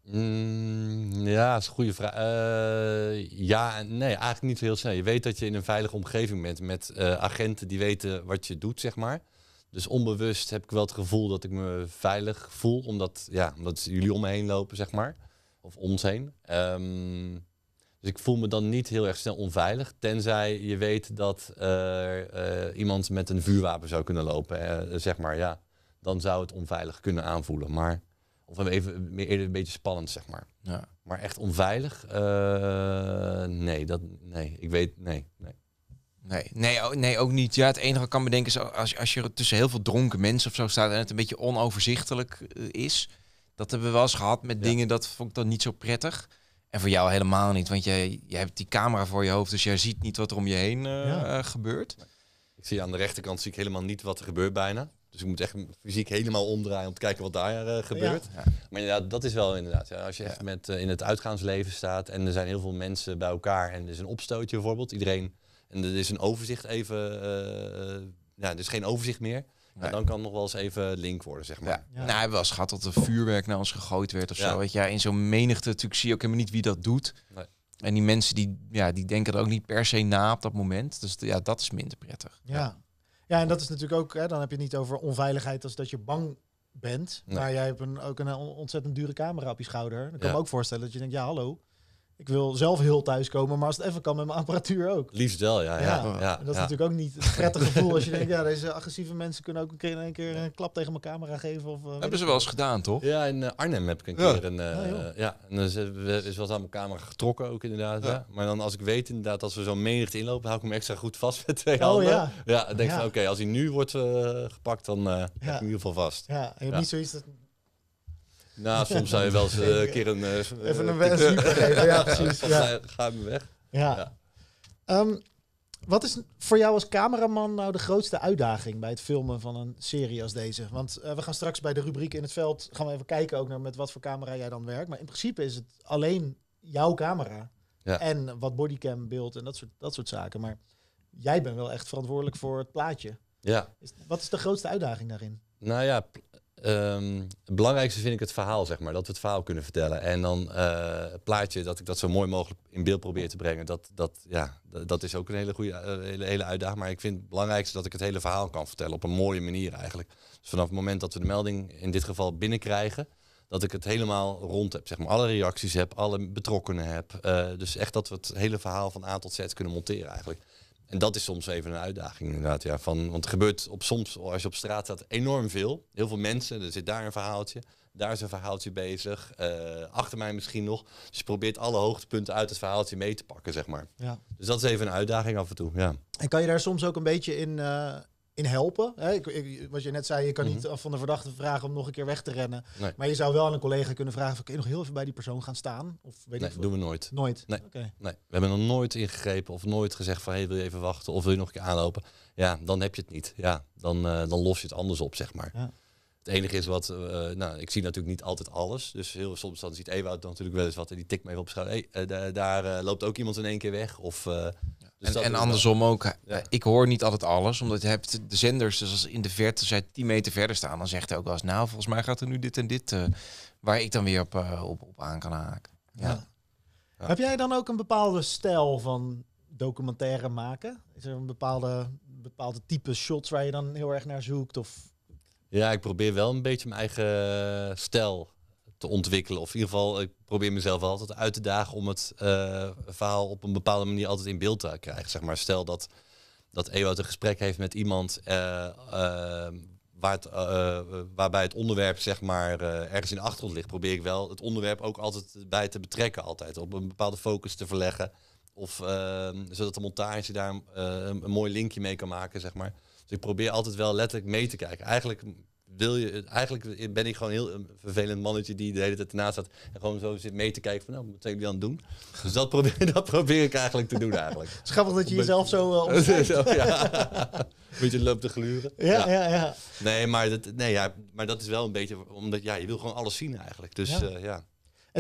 Mm, ja, dat is een goede vraag. Uh, ja, nee, eigenlijk niet heel snel. Je weet dat je in een veilige omgeving bent met eh, agenten die weten wat je doet, zeg maar. Dus onbewust heb ik wel het gevoel dat ik me veilig voel, omdat, ja, omdat jullie om me heen lopen, zeg maar of om zijn. Um, ehm, dus ik voel me dan niet heel erg snel onveilig, tenzij je weet dat eh, iemand met een vuurwapen zou kunnen lopen, eh, zeg maar, ja. Dan zou het onveilig kunnen aanvoelen, maar... Of even meer, eerder een beetje spannend, zeg maar. Ja. Maar echt onveilig? Eh, nee, dat, nee, ik weet, nee, nee. Nee, nee, ook, nee, ook niet. Ja, het enige ik kan bedenken is als, als je tussen heel veel dronken mensen of zo staat en het een beetje onoverzichtelijk is, dat hebben we wel eens gehad met dingen, dat vond ik dan niet zo prettig. En voor jou helemaal niet, want jij, jij hebt die camera voor je hoofd, dus jij ziet niet wat er om je heen eh, eh, gebeurt. Ik zie aan de rechterkant zie ik helemaal niet wat er gebeurt bijna. Dus ik moet echt fysiek helemaal omdraaien om te kijken wat daar eh, gebeurt. Ja. Maar inderdaad, dat is wel inderdaad. Ja, als je echt met, in het uitgaansleven staat en er zijn heel veel mensen bij elkaar en er is een opstootje bijvoorbeeld. Iedereen, en er is een overzicht even, uh, ja, er is geen overzicht meer. En dan kan nog wel eens even link worden, zeg maar. Nou, hebben we eens gehad dat er vuurwerk naar ons gegooid werd of zo. Weet je, in zo'n menigte natuurlijk zie je ook helemaal niet wie dat doet. Nee. En die mensen die, ja, die denken er ook niet per se na op dat moment. Dus ja, dat is minder prettig. Ja, ja en dat is natuurlijk ook, hè, dan heb je het niet over onveiligheid als dat je bang bent. Maar jij hebt een, ook een ontzettend dure camera op je schouder. Dan kan ik me ook voorstellen dat je denkt, ja hallo, ik wil zelf heel thuis komen, maar als het even kan met mijn apparatuur ook. Liefst wel, ja. ja, ja, ja dat is natuurlijk ook niet het prettige gevoel als je denkt, ja, deze agressieve mensen kunnen ook een keer, een keer een klap tegen mijn camera geven. Of, eh, Hebben ze wel eens gedaan, toch? Ja, in eh, Arnhem heb ik een keer een... Eh, ja, en dus is wel eens aan mijn camera getrokken ook inderdaad. Maar dan als ik weet inderdaad dat we zo'n menigte inlopen, hou ik hem extra goed vast met twee oh, handen. Ja, ja dan denk ik oké, als hij nu wordt gepakt, dan heb ik hem in ieder geval vast. Ja, en je hebt niet zoiets dat nou, soms zou je wel eens een eh, keer een... Uh, Even een eh, wens ja precies. Ja. Ga me weg. Ja. Ehm, wat is voor jou als cameraman nou de grootste uitdaging bij het filmen van een serie als deze? Want we gaan straks bij de rubriek in het veld gaan we even kijken ook naar met wat voor camera jij dan werkt. Maar in principe is het alleen jouw camera en wat bodycam beeld en dat soort, dat soort zaken. Maar jij bent wel echt verantwoordelijk voor het plaatje. Ja. Is, wat is de grootste uitdaging daarin? Nou ja, Ehm, het belangrijkste vind ik het verhaal, zeg maar. Dat we het verhaal kunnen vertellen. En dan uh, het plaatje, dat ik dat zo mooi mogelijk in beeld probeer te brengen. Dat, dat, ja, dat is ook een hele goede eh, hele, hele uitdaging. Maar ik vind het belangrijkste dat ik het hele verhaal kan vertellen. Op een mooie manier eigenlijk. Dus vanaf het moment dat we de melding in dit geval binnenkrijgen. Dat ik het helemaal rond heb. Zeg maar. Alle reacties heb, alle betrokkenen heb. Eh, dus echt dat we het hele verhaal van A tot Z kunnen monteren eigenlijk. En dat is soms even een uitdaging inderdaad. Ja, van, want het gebeurt op, soms, als je op straat staat, enorm veel. Heel veel mensen, er zit daar een verhaaltje. Daar is een verhaaltje bezig. Eh, achter mij misschien nog. Dus je probeert alle hoogtepunten uit het verhaaltje mee te pakken, zeg maar. Ja. Dus dat is even een uitdaging af en toe, ja. En kan je daar soms ook een beetje in, eh, in helpen. Hè? Ik, wat je net zei, je kan mm -hmm. niet mhm. van de verdachte vragen om nog een keer weg te rennen. Maar je zou wel aan een collega kunnen vragen: of kun je nog heel even bij die persoon gaan staan? Of weet doen we nooit. Nooit. Nee. Okay. nee. We hebben nog nooit ingegrepen of nooit gezegd: van, hey, wil je even wachten of wil je nog een keer aanlopen? Ja, dan heb je het niet. Ja, dan, eh, dan los je het anders op, zeg maar. Ja het enige is wat, eh, eh, nou, ik zie natuurlijk niet altijd alles. Dus heel soms dan ziet Ewout dan natuurlijk wel eens wat en die tikt mee op schouder. Hey, eh, daar loopt ook iemand in één keer weg. Of, dus en, en andersom ook. Ik hoor niet altijd alles, omdat je hebt de zenders, dus als in de verte zij tien meter verder staan, dan zegt hij ook wel eens, nou, volgens mij gaat er nu dit en dit, waar ik dan weer op, op, op aan kan haken. Ja. ja. Heb jij dan ook een bepaalde stijl van documentaire maken? Is er een bepaalde, bepaalde type shots waar je dan heel erg naar zoekt? Of ja, ik probeer wel een beetje mijn eigen stijl te ontwikkelen. Of in ieder geval, ik probeer mezelf altijd uit te dagen om het eh, verhaal op een bepaalde manier altijd in beeld te krijgen. Zeg maar, stel dat, dat Ewout een gesprek heeft met iemand eh, eh, waar het, waarbij het onderwerp zeg maar, ergens in de achtergrond ligt, probeer ik wel het onderwerp ook altijd bij te betrekken. Altijd op een bepaalde focus te verleggen. Of ehm, zodat de montage daar eh, een mooi linkje mee kan maken, zeg maar. Dus ik probeer altijd wel letterlijk mee te kijken. Eigenlijk, wil je, eigenlijk ben ik gewoon heel een vervelend mannetje die de hele tijd ernaast staat. En gewoon zo zit mee te kijken van, nou, wat zijn jullie aan het doen? Dus dat probeer, dat probeer ik eigenlijk te doen eigenlijk. Het dat je jezelf zo uh, zo, ja. beetje loopt te gluren. Ja, ja, ja. Nee, maar dat, nee, ja, maar dat is wel een beetje, omdat ja, je wil gewoon alles zien eigenlijk. Dus ja. Eh,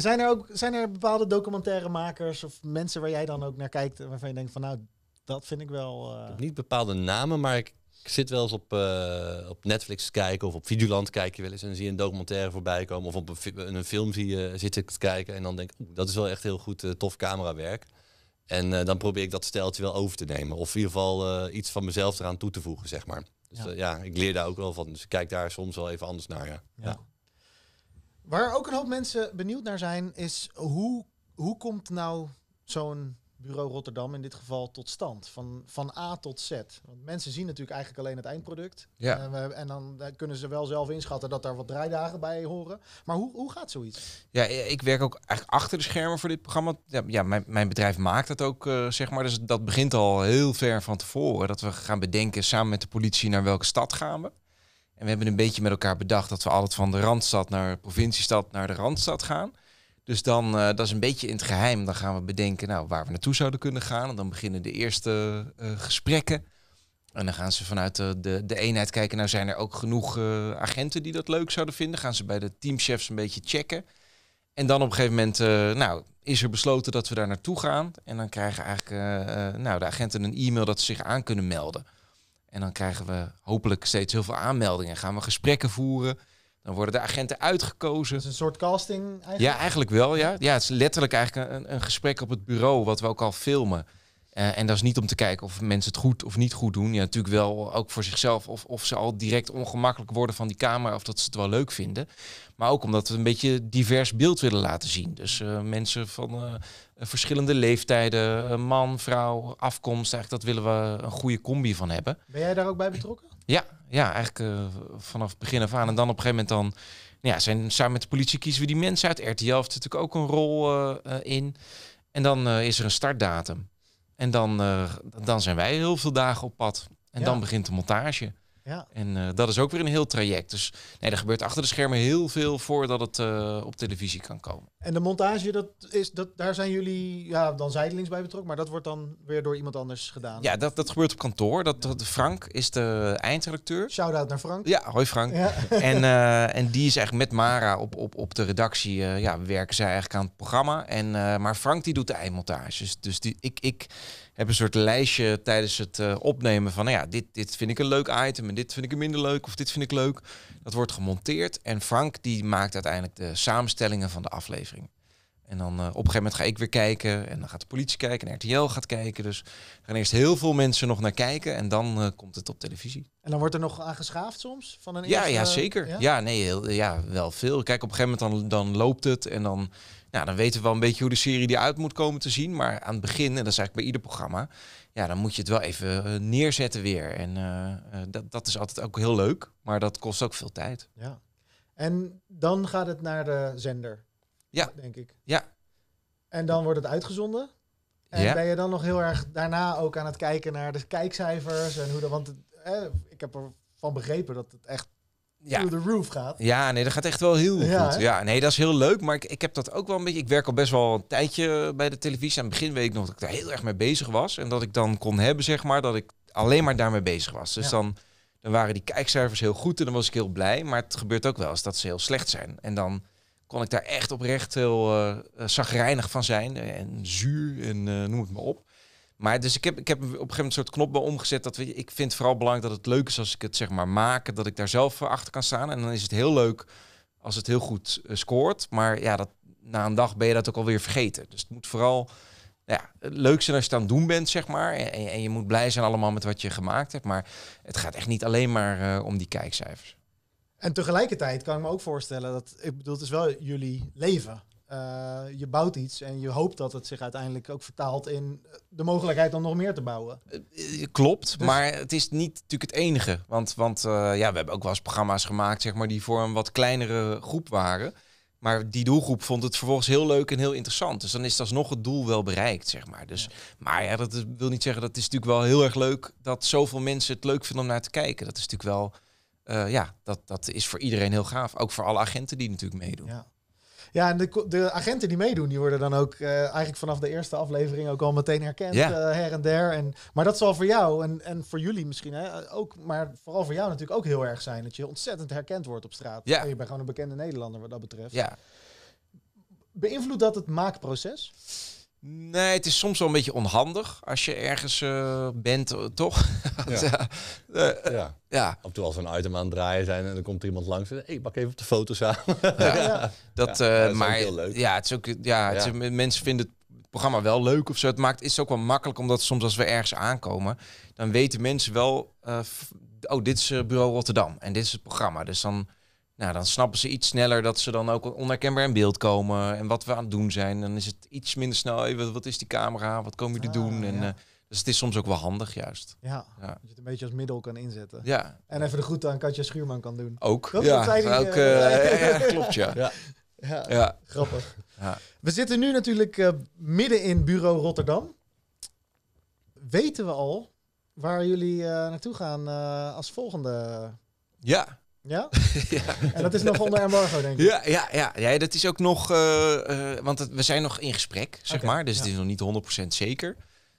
zijn er ook zijn er bepaalde documentairemakers of mensen waar jij dan ook naar kijkt waarvan je denkt van nou, dat vind ik wel. Eh, niet bepaalde namen, maar ik, zit wel eens op, uh, op Netflix kijken of op Videoland kijk je wel eens en zie je een documentaire voorbij komen of op een, een film zie je, zit ik te kijken en dan denk ik, dat is wel echt heel goed eh, tof camerawerk. En dan probeer ik dat steltje wel over te nemen. Of in ieder geval iets van mezelf eraan toe te voegen, zeg maar. Dus ja. ik leer daar ook wel van. Dus ik kijk daar soms wel even anders naar. ja. ja. Waar ook een hoop mensen benieuwd naar zijn, is hoe, hoe komt nou zo'n bureau Rotterdam in dit geval tot stand? Van, van A tot Z. Want mensen zien natuurlijk eigenlijk alleen het eindproduct. Ja. En, eh, we, en dan eh, kunnen ze wel zelf inschatten dat daar wat draaidagen bij horen. Maar hoe, hoe gaat zoiets? Ja, eh, ik werk ook eigenlijk achter de schermen voor dit programma. Ja, ja mijn, mijn bedrijf maakt dat ook, zeg maar. Dus dat begint al heel ver van tevoren. Dat we gaan bedenken samen met de politie naar welke stad gaan we. En we hebben een beetje met elkaar bedacht dat we altijd van de randstad naar de provinciestad naar de randstad gaan. Dus dan, eh, dat is een beetje in het geheim. Dan gaan we bedenken nou, waar we naartoe zouden kunnen gaan. En dan beginnen de eerste eh, gesprekken. En dan gaan ze vanuit eh, de, de, eenheid kijken. Nou, zijn er ook genoeg agenten die dat leuk zouden vinden? Gaan ze bij de teamchefs een beetje checken? En dan op een gegeven moment, nou, is er besloten dat we daar naartoe gaan. En dan krijgen eigenlijk nou, de agenten een e-mail dat ze zich aan kunnen melden. En dan krijgen we hopelijk steeds heel veel aanmeldingen. Gaan we gesprekken voeren. Dan worden de agenten uitgekozen. Dat is een soort casting eigenlijk? Ja, eigenlijk wel. Ja, ja het is letterlijk eigenlijk een, een gesprek op het bureau, wat we ook al filmen. Eh, en dat is niet om te kijken of mensen het goed of niet goed doen. Ja, natuurlijk wel ook voor zichzelf. Of, of ze al direct ongemakkelijk worden van die camera. Of dat ze het wel leuk vinden. Maar ook omdat we een beetje divers beeld willen laten zien. Dus eh, mensen van eh, verschillende leeftijden. man, vrouw, afkomst. Eigenlijk dat willen we een goede combi van hebben. Ben jij daar ook bij betrokken? Ja, ja eigenlijk vanaf het begin af aan. En dan op een gegeven moment dan... Ja, zijn, samen met de politie kiezen we die mensen uit. RTL heeft natuurlijk ook een rol in. En dan is er een startdatum. En dan, eh, dan zijn wij heel veel dagen op pad. En dan begint de montage. Ja. En eh, dat is ook weer een heel traject. Dus nee, er gebeurt achter de schermen heel veel voordat het eh, op televisie kan komen. En de montage, dat is, dat, daar zijn jullie ja, dan zijdelings bij betrokken, maar dat wordt dan weer door iemand anders gedaan. Ja, dat, dat gebeurt op kantoor. Dat, dat Frank is de eindredacteur. Shout-out naar Frank. Ja, hoi Frank. Ja. En, eh, en die is eigenlijk met Mara op, op, op de redactie, ja, werken zij eigenlijk aan het programma. En, maar Frank die doet de eindmontages. Dus die, ik... ik heb een soort lijstje tijdens het eh, opnemen van, nou ja, dit, dit vind ik een leuk item en dit vind ik minder leuk of dit vind ik leuk. Dat wordt gemonteerd en Frank die maakt uiteindelijk de samenstellingen van de aflevering. En dan eh, op een gegeven moment ga ik weer kijken en dan gaat de politie kijken en RTL gaat kijken. Dus er gaan eerst heel veel mensen nog naar kijken en dan eh, komt het op televisie. En dan wordt er nog aan geschaafd soms? Van een ja, ja, zeker. Ja, nee, heel, ja, wel veel. Kijk, op een gegeven moment dan, dan loopt het en dan nou, dan weten we wel een beetje hoe de serie eruit moet komen te zien. Maar aan het begin, en dat is eigenlijk bij ieder programma, ja, dan moet je het wel even eh, neerzetten weer. En eh, eh, dat, dat is altijd ook heel leuk, maar dat kost ook veel tijd. Ja. En dan gaat het naar de zender. Ja. Denk ik. Ja. En dan wordt het uitgezonden. En ja. ben je dan nog heel erg daarna ook aan het kijken naar de kijkcijfers en hoe dat. Want ik heb ervan begrepen dat het echt ja. roof gaat. Ja, nee, dat gaat echt wel heel goed. Ja, nee, dat is heel leuk. Maar ik, ik heb dat ook wel een beetje... Ik werk al best wel een tijdje bij de televisie. Aan het begin weet ik nog dat ik daar heel erg mee bezig was. En dat ik dan kon hebben, zeg maar, dat ik alleen maar daarmee bezig was. Dus dan, dan waren die kijkcijfers heel goed en dan was ik heel blij. Maar het gebeurt ook wel eens dat ze heel slecht zijn. En dan kon ik daar echt oprecht heel uh, zagrijnig van zijn. En zuur en eh, noem het maar op. Maar dus ik heb, ik heb op een gegeven moment een soort knop bij omgezet. Dat ik vind vooral belangrijk dat het leuk is als ik het zeg maar maak. Dat ik daar zelf achter kan staan. En dan is het heel leuk als het heel goed eh, scoort. Maar ja, dat, na een dag ben je dat ook alweer vergeten. Dus het moet vooral ja, leuk zijn als je het aan het doen bent, zeg maar. En, en je moet blij zijn allemaal met wat je gemaakt hebt. Maar het gaat echt niet alleen maar eh, om die kijkcijfers. En tegelijkertijd kan ik me ook voorstellen dat, ik bedoel, het is wel jullie leven. Eh, je bouwt iets en je hoopt dat het zich uiteindelijk ook vertaalt in de mogelijkheid om nog meer te bouwen. Eh, klopt, dus- maar het is niet natuurlijk het enige. Want, want eh, ja, we hebben ook wel eens programma's gemaakt zeg maar, die voor een wat kleinere groep waren. Maar die doelgroep vond het vervolgens heel leuk en heel interessant. Dus dan is dat nog het doel wel bereikt, zeg maar. Dus, Maar ja, dat wil niet zeggen dat is natuurlijk wel heel erg leuk dat zoveel mensen het leuk vinden om naar te kijken. Dat is natuurlijk wel, ja, dat, dat is voor iedereen heel gaaf. Ook voor alle agenten die natuurlijk meedoen. Ja. Ja, en de, de, agenten die meedoen, die worden dan ook eh, eigenlijk vanaf de eerste aflevering ook al meteen herkend, eh, her en der. En, maar dat zal voor jou en, en voor jullie misschien hè, ook, maar vooral voor jou natuurlijk ook heel erg zijn. Dat je ontzettend herkend wordt op straat. Ja. Je bent gewoon een bekende Nederlander wat dat betreft. Ja. Beïnvloedt dat het maakproces? Nee, het is soms wel een beetje onhandig als je ergens eh, bent, eh, toch? Ja. ja. Eh, ja. Op toe als we een item aan het draaien zijn en dan komt iemand langs en hey, pak even op de foto's aan. Dat, is maar, heel leuk. Ja, het is ook, ja, het is, mensen vinden het programma wel leuk of zo. Het maakt is ook wel makkelijk, omdat soms als we ergens aankomen, dan weten mensen wel, oh, dit is Bureau Rotterdam en dit is het programma. Dus dan nou, dan snappen ze iets sneller dat ze dan ook onherkenbaar in beeld komen. En wat we aan het doen zijn. Dan is het iets minder snel. Even, wat, is die camera? Wat komen jullie ah, doen? En, eh, Dus het is soms ook wel handig, juist. Ja, ja, dat je het een beetje als middel kan inzetten. Ja. En even de goed aan Katja Schuurman kan doen. Ook. ja, ook, eh, eh, ja, klopt, ja. ja. ja grappig. We zitten nu natuurlijk midden in bureau Rotterdam. Weten we al waar jullie naartoe gaan als volgende? Ja, Ja? En dat is nog onder embargo, denk ik. Ja, ja, ja. ja dat is ook nog... Eh, eh, want we zijn nog in gesprek, zeg maar. Dus het is nog niet 100% zeker.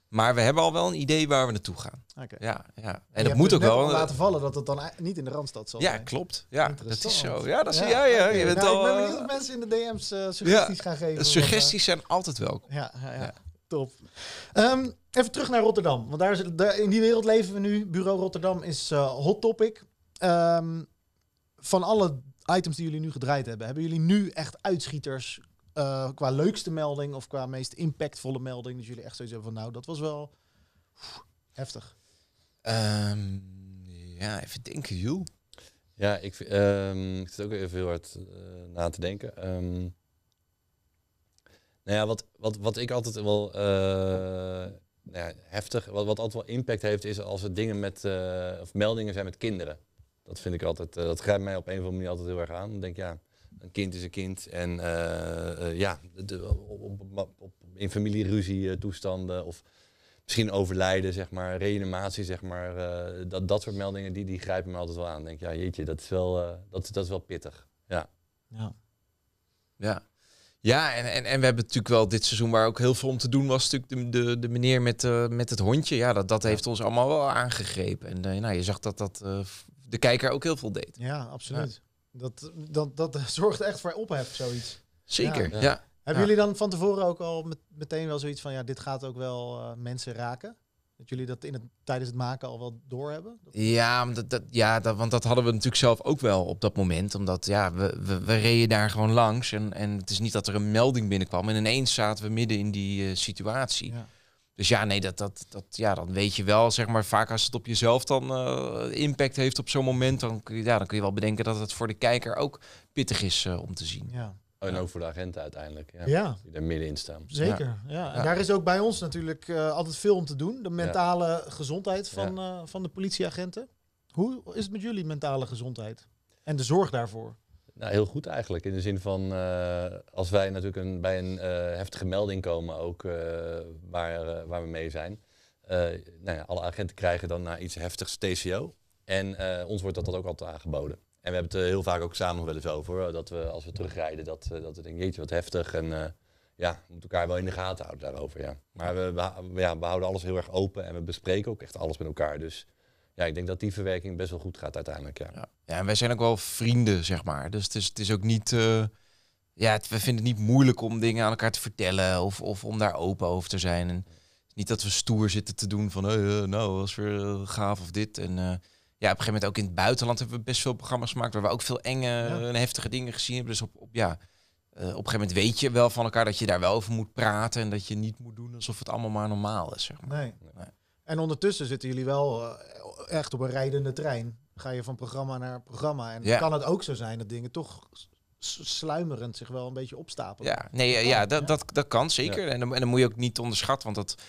Maar we hebben al wel een idee waar we naartoe gaan. Ja, ja. En dat moet ook wel. Al laten vallen dat het dan niet in de Randstad zal Ja, klopt. Ja, dat is zo. Ja, dat is, ja, ja, je bent al, ik ben eh, benieuwd of mensen in de DM's suggesties gaan geven. Suggesties zijn altijd welkom. Ja, ja, top. Ehm, even terug naar Rotterdam. Want daar, is, in die wereld leven we nu. Bureau Rotterdam is hot topic. Um, van alle items die jullie nu gedraaid hebben, hebben jullie nu echt uitschieters eh, qua leukste melding of qua meest impactvolle melding? dat jullie echt zoiets hebben van, nou, dat was wel heftig. Ehm, ja, even denken, joh. Ja, ik, ehm, ik zit ook even heel hard eh, na te denken. Ehm, nou ja, wat, wat, wat ik altijd wel eh, nou ja, heftig, wat, wat altijd wel impact heeft, is als er dingen met, of meldingen zijn met kinderen. Dat vind ik altijd, eh, dat grijpt mij op een of andere manier altijd heel erg aan. Ik denk ja, een kind is een kind. En eh, eh, ja, de, op, op, in familieruzie toestanden of misschien overlijden, zeg maar, reanimatie, zeg maar. dat, dat soort meldingen, die, die grijpen me altijd wel aan. Denk ja, jeetje, dat is wel, uh, dat, dat is wel pittig. Ja. Ja. Ja. Ja, en, en, en we hebben natuurlijk wel dit seizoen waar ook heel veel om te doen was. Natuurlijk de, de, de meneer met, met het hondje. Ja, dat, dat heeft ons allemaal wel aangegrepen. En nou, je zag dat dat de kijker ook heel veel deed. Ja, absoluut. Dat, dat, dat zorgt echt voor ophef, zoiets. Zeker, ja. Hebben jullie dan van tevoren ook al met, meteen wel zoiets van, ja, dit gaat ook wel eh, mensen raken? Dat jullie dat in het, tijdens het maken al wel doorhebben? Ja, dat, dat, ja dat, want dat hadden we natuurlijk zelf ook wel op dat moment. Omdat ja, we, we, we reden daar gewoon langs. En, en het is niet dat er een melding binnenkwam. En ineens zaten we midden in die eh, situatie. Ja. Dus ja, nee, dat, dat, dat, ja, dan weet je wel, zeg maar, vaak als het op jezelf dan eh, impact heeft op zo'n moment, dan kun, je, ja, dan kun je wel bedenken dat het voor de kijker ook pittig is eh, om te zien. Ja. Oh, en ook voor de agenten uiteindelijk. Ja. ja. Die er middenin staan. Zeker. Ja. En daar is ook bij ons natuurlijk eh, altijd veel om te doen. De mentale gezondheid van, van de politieagenten. Hoe is het met jullie mentale gezondheid? En de zorg daarvoor? Nou, heel goed eigenlijk. In de zin van eh, als wij natuurlijk een, bij een eh, heftige melding komen, ook eh, waar, waar we mee zijn. nou ja, alle agenten krijgen dan naar iets heftigs TCO. En ons wordt dat, ook altijd aangeboden. En we hebben het heel vaak ook samen wel eens over. Dat we als we terugrijden, dat, dat we denken, jeetje, wat heftig. En ja, we moeten elkaar wel in de gaten houden daarover. Ja. Maar we, we, ja, we houden alles heel erg open en we bespreken ook echt alles met elkaar. Dus ja, ik denk dat die verwerking best wel goed gaat uiteindelijk. Ja, ja. ja en wij zijn ook wel vrienden, zeg maar. Dus het is, het is ook niet. Eh, ja, we vinden het niet moeilijk om dingen aan elkaar te vertellen of, of om daar open over te zijn. En niet dat we stoer zitten te doen van, hey, eh, eh, nou, was weer gaaf of dit. En ja, op een gegeven moment ook in het buitenland hebben we best veel programma's gemaakt waar we ook veel enge en heftige dingen gezien hebben. Dus op, op ja, uh, op een gegeven moment weet je wel van elkaar dat je daar wel over moet praten en dat je niet moet doen alsof het allemaal maar normaal is. Zeg maar. nee. nee. En ondertussen zitten jullie wel echt op een rijdende trein. Ga je van programma naar programma. En kan het ook zo zijn dat dingen toch sluimerend zich wel een beetje opstapelen. Ja, nee, ja, dat, dat, dat kan zeker. En, dan, en dan moet je ook niet onderschatten, want dat,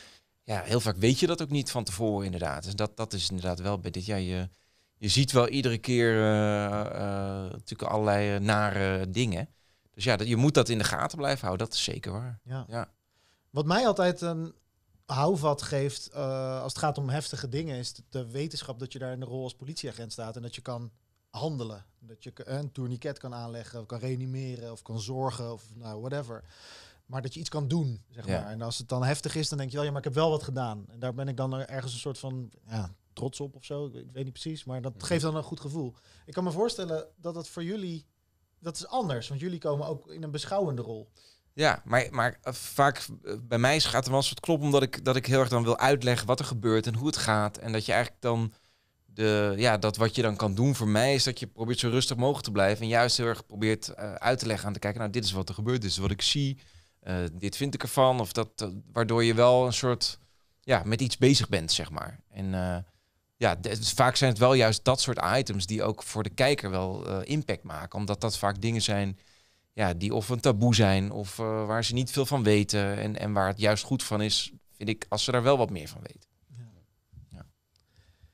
ja, heel vaak weet je dat ook niet van tevoren inderdaad. Dus dat, dat is inderdaad wel bij dit. jaar je, je ziet wel iedere keer eh, eh, natuurlijk allerlei eh, nare dingen. Dus ja, dat, je moet dat in de gaten blijven houden. Dat is zeker waar. Ja. ja. Wat mij altijd een houvat geeft eh, als het gaat om heftige dingen, is de wetenschap dat je daar in de rol als politieagent staat en dat je kan handelen. Dat je een tourniquet kan aanleggen, of kan reanimeren, of kan zorgen, of nou, whatever. Maar dat je iets kan doen, zeg ja. maar. En als het dan heftig is, dan denk je wel, ja, maar ik heb wel wat gedaan. En daar ben ik dan ergens een soort van ja, trots op of zo. Ik, ik weet niet precies, maar dat mhm. geeft dan een goed gevoel. Ik kan me voorstellen dat dat voor jullie, dat is anders. Want jullie komen ook in een beschouwende rol. Ja, maar, maar eh, vaak eh, bij mij gaat er wel een soort klop, omdat ik, dat ik heel erg dan wil uitleggen wat er gebeurt en hoe het gaat. En dat je eigenlijk dan de, ja, dat wat je dan kan doen voor mij is dat je probeert zo rustig mogelijk te blijven. En juist heel erg probeert eh, uit te leggen aan te kijken, nou dit is wat er gebeurt, dit is wat ik zie, dit vind ik ervan. Of dat, waardoor je wel een soort, ja, met iets bezig bent, zeg maar. En ja, dus vaak zijn het wel juist dat soort items die ook voor de kijker wel impact maken. Omdat dat vaak dingen zijn ja, die of een taboe zijn of eh, waar ze niet veel van weten. En, en waar het juist goed van is, vind ik, als ze daar wel wat meer van weten.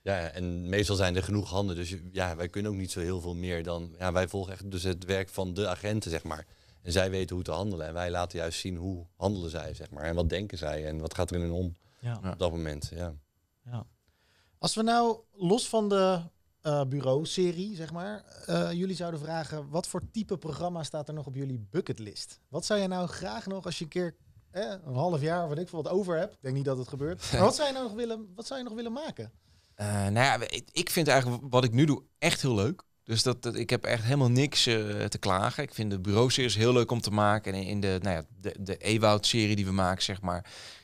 Ja, en meestal zijn er genoeg handen. Dus ja, wij kunnen ook niet zo heel veel meer dan. Ja, wij volgen echt dus het werk van de agenten, zeg maar. En zij weten hoe te handelen. En wij laten juist zien hoe handelen zij, zeg maar. En wat denken zij en wat gaat er in hun om ja. op dat moment. Ja. ja. Als we nou los van de uh, bureau-serie, zeg maar, eh, jullie zouden vragen: wat voor type programma staat er nog op jullie bucketlist? Wat zou je nou graag nog als je een keer een half jaar of wat ik voor wat over heb? Ik denk niet dat het gebeurt. Maar wat zou je nog willen, wat zou je nog willen maken? Eh, nou ja, ik vind eigenlijk wat ik nu doe echt heel leuk. Dus dat, ik heb echt helemaal niks te klagen. Ik vind de bureau-series heel leuk om te maken. En in de, nou ja, de, de Ewoud-serie die we maken, zeg maar,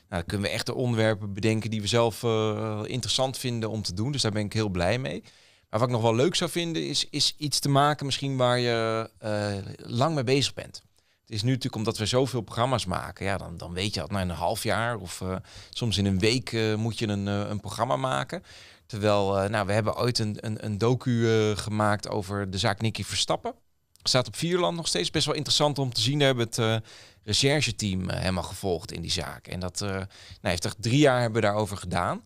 nou, dan kunnen we echt de onderwerpen bedenken die we zelf interessant vinden om te doen. Dus daar ben ik heel blij mee wat ik nog wel leuk zou vinden, is, is iets te maken misschien waar je eh, lang mee bezig bent. Het is nu natuurlijk omdat we zoveel programma's maken, ja, dan, dan weet je al na nou, een half jaar of eh, soms in een week eh, moet je een, een programma maken. Terwijl, nou, we hebben ooit een, een, een docu gemaakt over de zaak Nicky Verstappen. Staat op Vierland nog steeds best wel interessant om te zien. We hebben het recherche-team helemaal gevolgd in die zaak. En dat nou, heeft echt drie jaar hebben we daarover gedaan.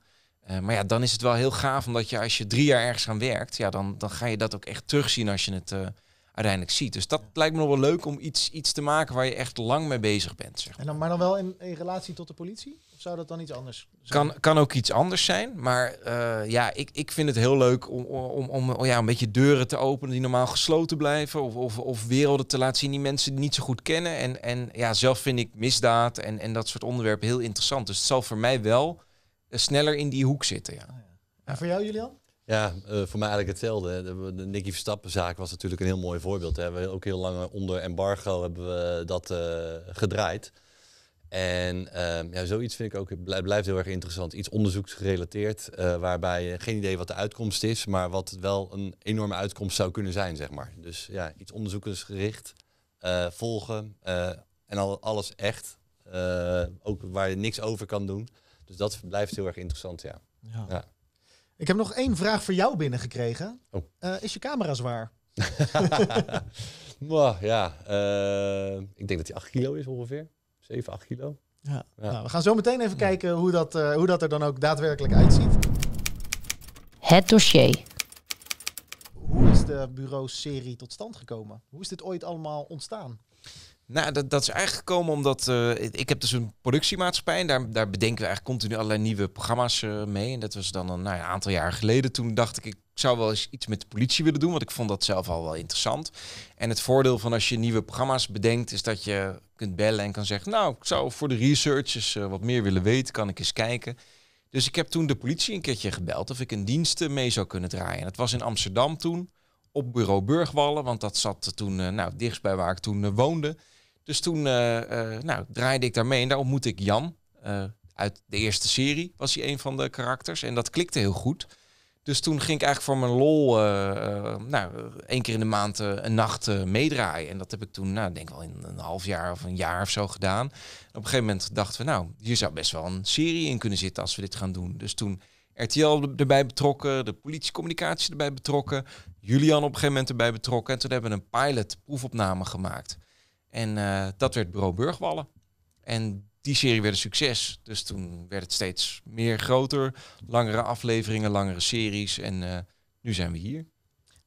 Eh, maar ja, dan is het wel heel gaaf, omdat je als je drie jaar ergens aan werkt, ja, dan, dan ga je dat ook echt terugzien als je het eh, uiteindelijk ziet. Dus dat lijkt me nog wel leuk om iets, iets te maken waar je echt lang mee bezig bent. Zeg maar. En dan, maar dan wel in, in relatie tot de politie? Of zou dat dan iets anders zijn? Kan, kan ook iets anders zijn, maar eh, ja, ik, ik vind het heel leuk om, om, om oh ja, een beetje deuren te openen die normaal gesloten blijven. Of, of, of werelden te laten zien die mensen niet zo goed kennen. En, en ja, zelf vind ik misdaad en, en dat soort onderwerpen heel interessant. Dus het zal voor mij wel sneller in die hoek zitten. Ja. ja. En voor jou, Julian? Ja, eh, voor mij eigenlijk hetzelfde. De, Nicky Verstappen-zaak was natuurlijk een heel mooi voorbeeld. Hè. We hebben ook heel lang onder embargo hebben we dat eh, gedraaid. En ehm, ja, zoiets vind ik ook blijft heel erg interessant. Iets onderzoeksgerelateerd, eh, waarbij je geen idee wat de uitkomst is, maar wat wel een enorme uitkomst zou kunnen zijn, zeg maar. Dus ja, iets onderzoekersgericht, volgen en al, alles echt, ook waar je niks over kan doen. Dus dat blijft heel erg interessant, ja. ja. Ik heb nog één vraag voor jou binnengekregen. Oh. Eh, is je camera zwaar? Nou ja, eh, ik denk dat die 8 kilo is ongeveer. 7, 8 kilo. Ja. Nou, we gaan zo meteen even kijken hoe dat, eh, hoe dat er dan ook daadwerkelijk uitziet. Het dossier. Hoe is de bureau-serie tot stand gekomen? Hoe is dit ooit allemaal ontstaan? Nou, dat, dat is eigenlijk gekomen omdat eh, ik heb dus een productiemaatschappij en daar, daar bedenken we eigenlijk continu allerlei nieuwe programma's eh, mee. En dat was dan een, nou, een aantal jaar geleden. Toen dacht ik, ik zou wel eens iets met de politie willen doen, want ik vond dat zelf al wel interessant. En het voordeel van als je nieuwe programma's bedenkt, is dat je kunt bellen en kan zeggen, nou, ik zou voor de researchers eh, wat meer willen weten, kan ik eens kijken. Dus ik heb toen de politie een keertje gebeld of ik een dienste mee zou kunnen draaien. dat was in Amsterdam toen, op bureau Burgwallen, want dat zat toen nou, dichtst bij waar ik toen woonde. Dus toen eh, eh, nou, draaide ik daarmee en daar ontmoette ik Jan. Eh, uit de eerste serie was hij een van de karakters. En dat klikte heel goed. Dus toen ging ik eigenlijk voor mijn lol, uh, nou, één keer in de maand een nacht meedraaien. En dat heb ik toen, nou, denk wel in een half jaar of een jaar of zo gedaan. En op een gegeven moment dachten we, nou, hier zou best wel een serie in kunnen zitten als we dit gaan doen. Dus toen RTL erbij betrokken, de politiecommunicatie erbij betrokken, Julian op een gegeven moment erbij betrokken. En toen hebben we een pilot proefopname gemaakt. En eh, dat werd Bureau Burgwallen. En die serie werd een succes. Dus toen werd het steeds meer groter. Langere afleveringen, langere series. En eh, nu zijn we hier.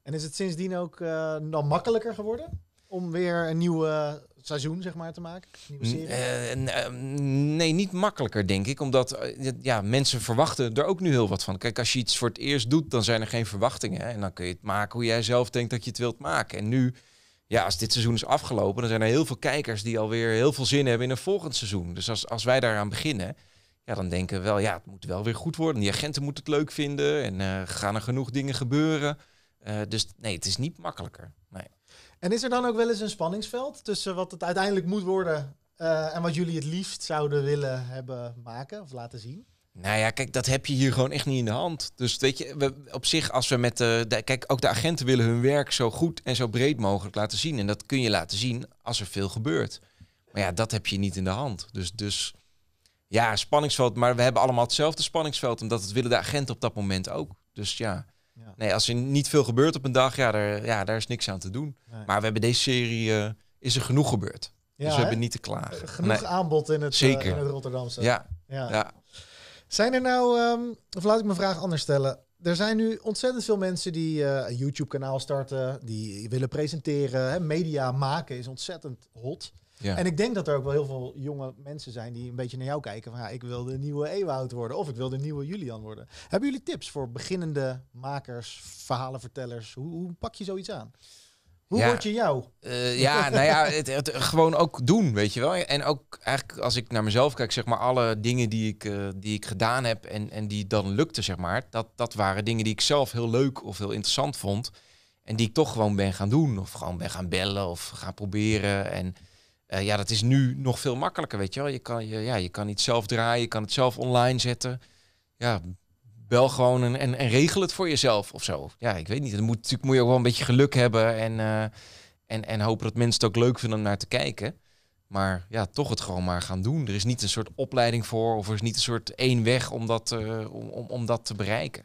En is het sindsdien ook uh, dan makkelijker geworden? Om weer een nieuwe seizoen zeg maar, te maken? Nieuwe serie? Ehm, nee, niet makkelijker denk ik. Omdat ja, mensen verwachten er ook nu heel wat van. Kijk, als je iets voor het eerst doet, dan zijn er geen verwachtingen. Hè? En dan kun je het maken hoe jij zelf denkt dat je het wilt maken. En nu ja, als dit seizoen is afgelopen, dan zijn er heel veel kijkers die alweer heel veel zin hebben in een volgend seizoen. Dus als, als wij daaraan beginnen, ja, dan denken we wel, ja, het moet wel weer goed worden. Die agenten moeten het leuk vinden en eh, gaan er genoeg dingen gebeuren. Eh, dus nee, het is niet makkelijker. Nee. En is er dan ook wel eens een spanningsveld tussen wat het uiteindelijk moet worden eh, en wat jullie het liefst zouden willen hebben maken of laten zien? Nou ja, kijk, dat heb je hier gewoon echt niet in de hand. Dus weet je, we, op zich, als we met de, Kijk, ook de agenten willen hun werk zo goed en zo breed mogelijk laten zien. En dat kun je laten zien als er veel gebeurt. Maar ja, dat heb je niet in de hand. Dus, dus ja, spanningsveld. Maar we hebben allemaal hetzelfde spanningsveld. omdat het willen de agenten op dat moment ook. Dus ja. Nee, als er niet veel gebeurt op een dag, ja, daar, ja, daar is niks aan te doen. Maar we hebben deze serie. Eh, is er genoeg gebeurd. dus we hebben niet te klagen. Genoeg aanbod in het, eh, in het Rotterdamse. ja. ja. Zijn er nou, ehm, of laat ik mijn vraag anders stellen. Er zijn nu ontzettend veel mensen die eh, een YouTube-kanaal starten, die willen presenteren. Hè, media maken is ontzettend hot. Ja. En ik denk dat er ook wel heel veel jonge mensen zijn die een beetje naar jou kijken. Van ja, ik wil de nieuwe Ewout worden of ik wil de nieuwe Julian worden. Hebben jullie tips voor beginnende makers, verhalenvertellers? Hoe, hoe pak je zoiets aan? Hoe word je jou? Eh, ja, nou ja, het, het, gewoon ook doen, weet je wel. En ook eigenlijk als ik naar mezelf kijk, zeg maar, alle dingen die ik, eh, die ik gedaan heb en, en die dan lukte, zeg maar, dat, dat waren dingen die ik zelf heel leuk of heel interessant vond. En die ik toch gewoon ben gaan doen. Of gewoon ben gaan bellen of gaan proberen. En eh, ja, dat is nu nog veel makkelijker, weet je wel. Je kan, je, ja, je kan iets zelf draaien, je kan het zelf online zetten. Ja, wel gewoon en, en, regel het voor jezelf of zo. Ja, ik weet niet. Dan moet, natuurlijk moet je ook wel een beetje geluk hebben en, eh, en, en hopen dat mensen het ook leuk vinden om naar te kijken. Maar ja, toch het gewoon maar gaan doen. Er is niet een soort opleiding voor of er is niet een soort één weg om dat, eh, om, om, om dat te bereiken.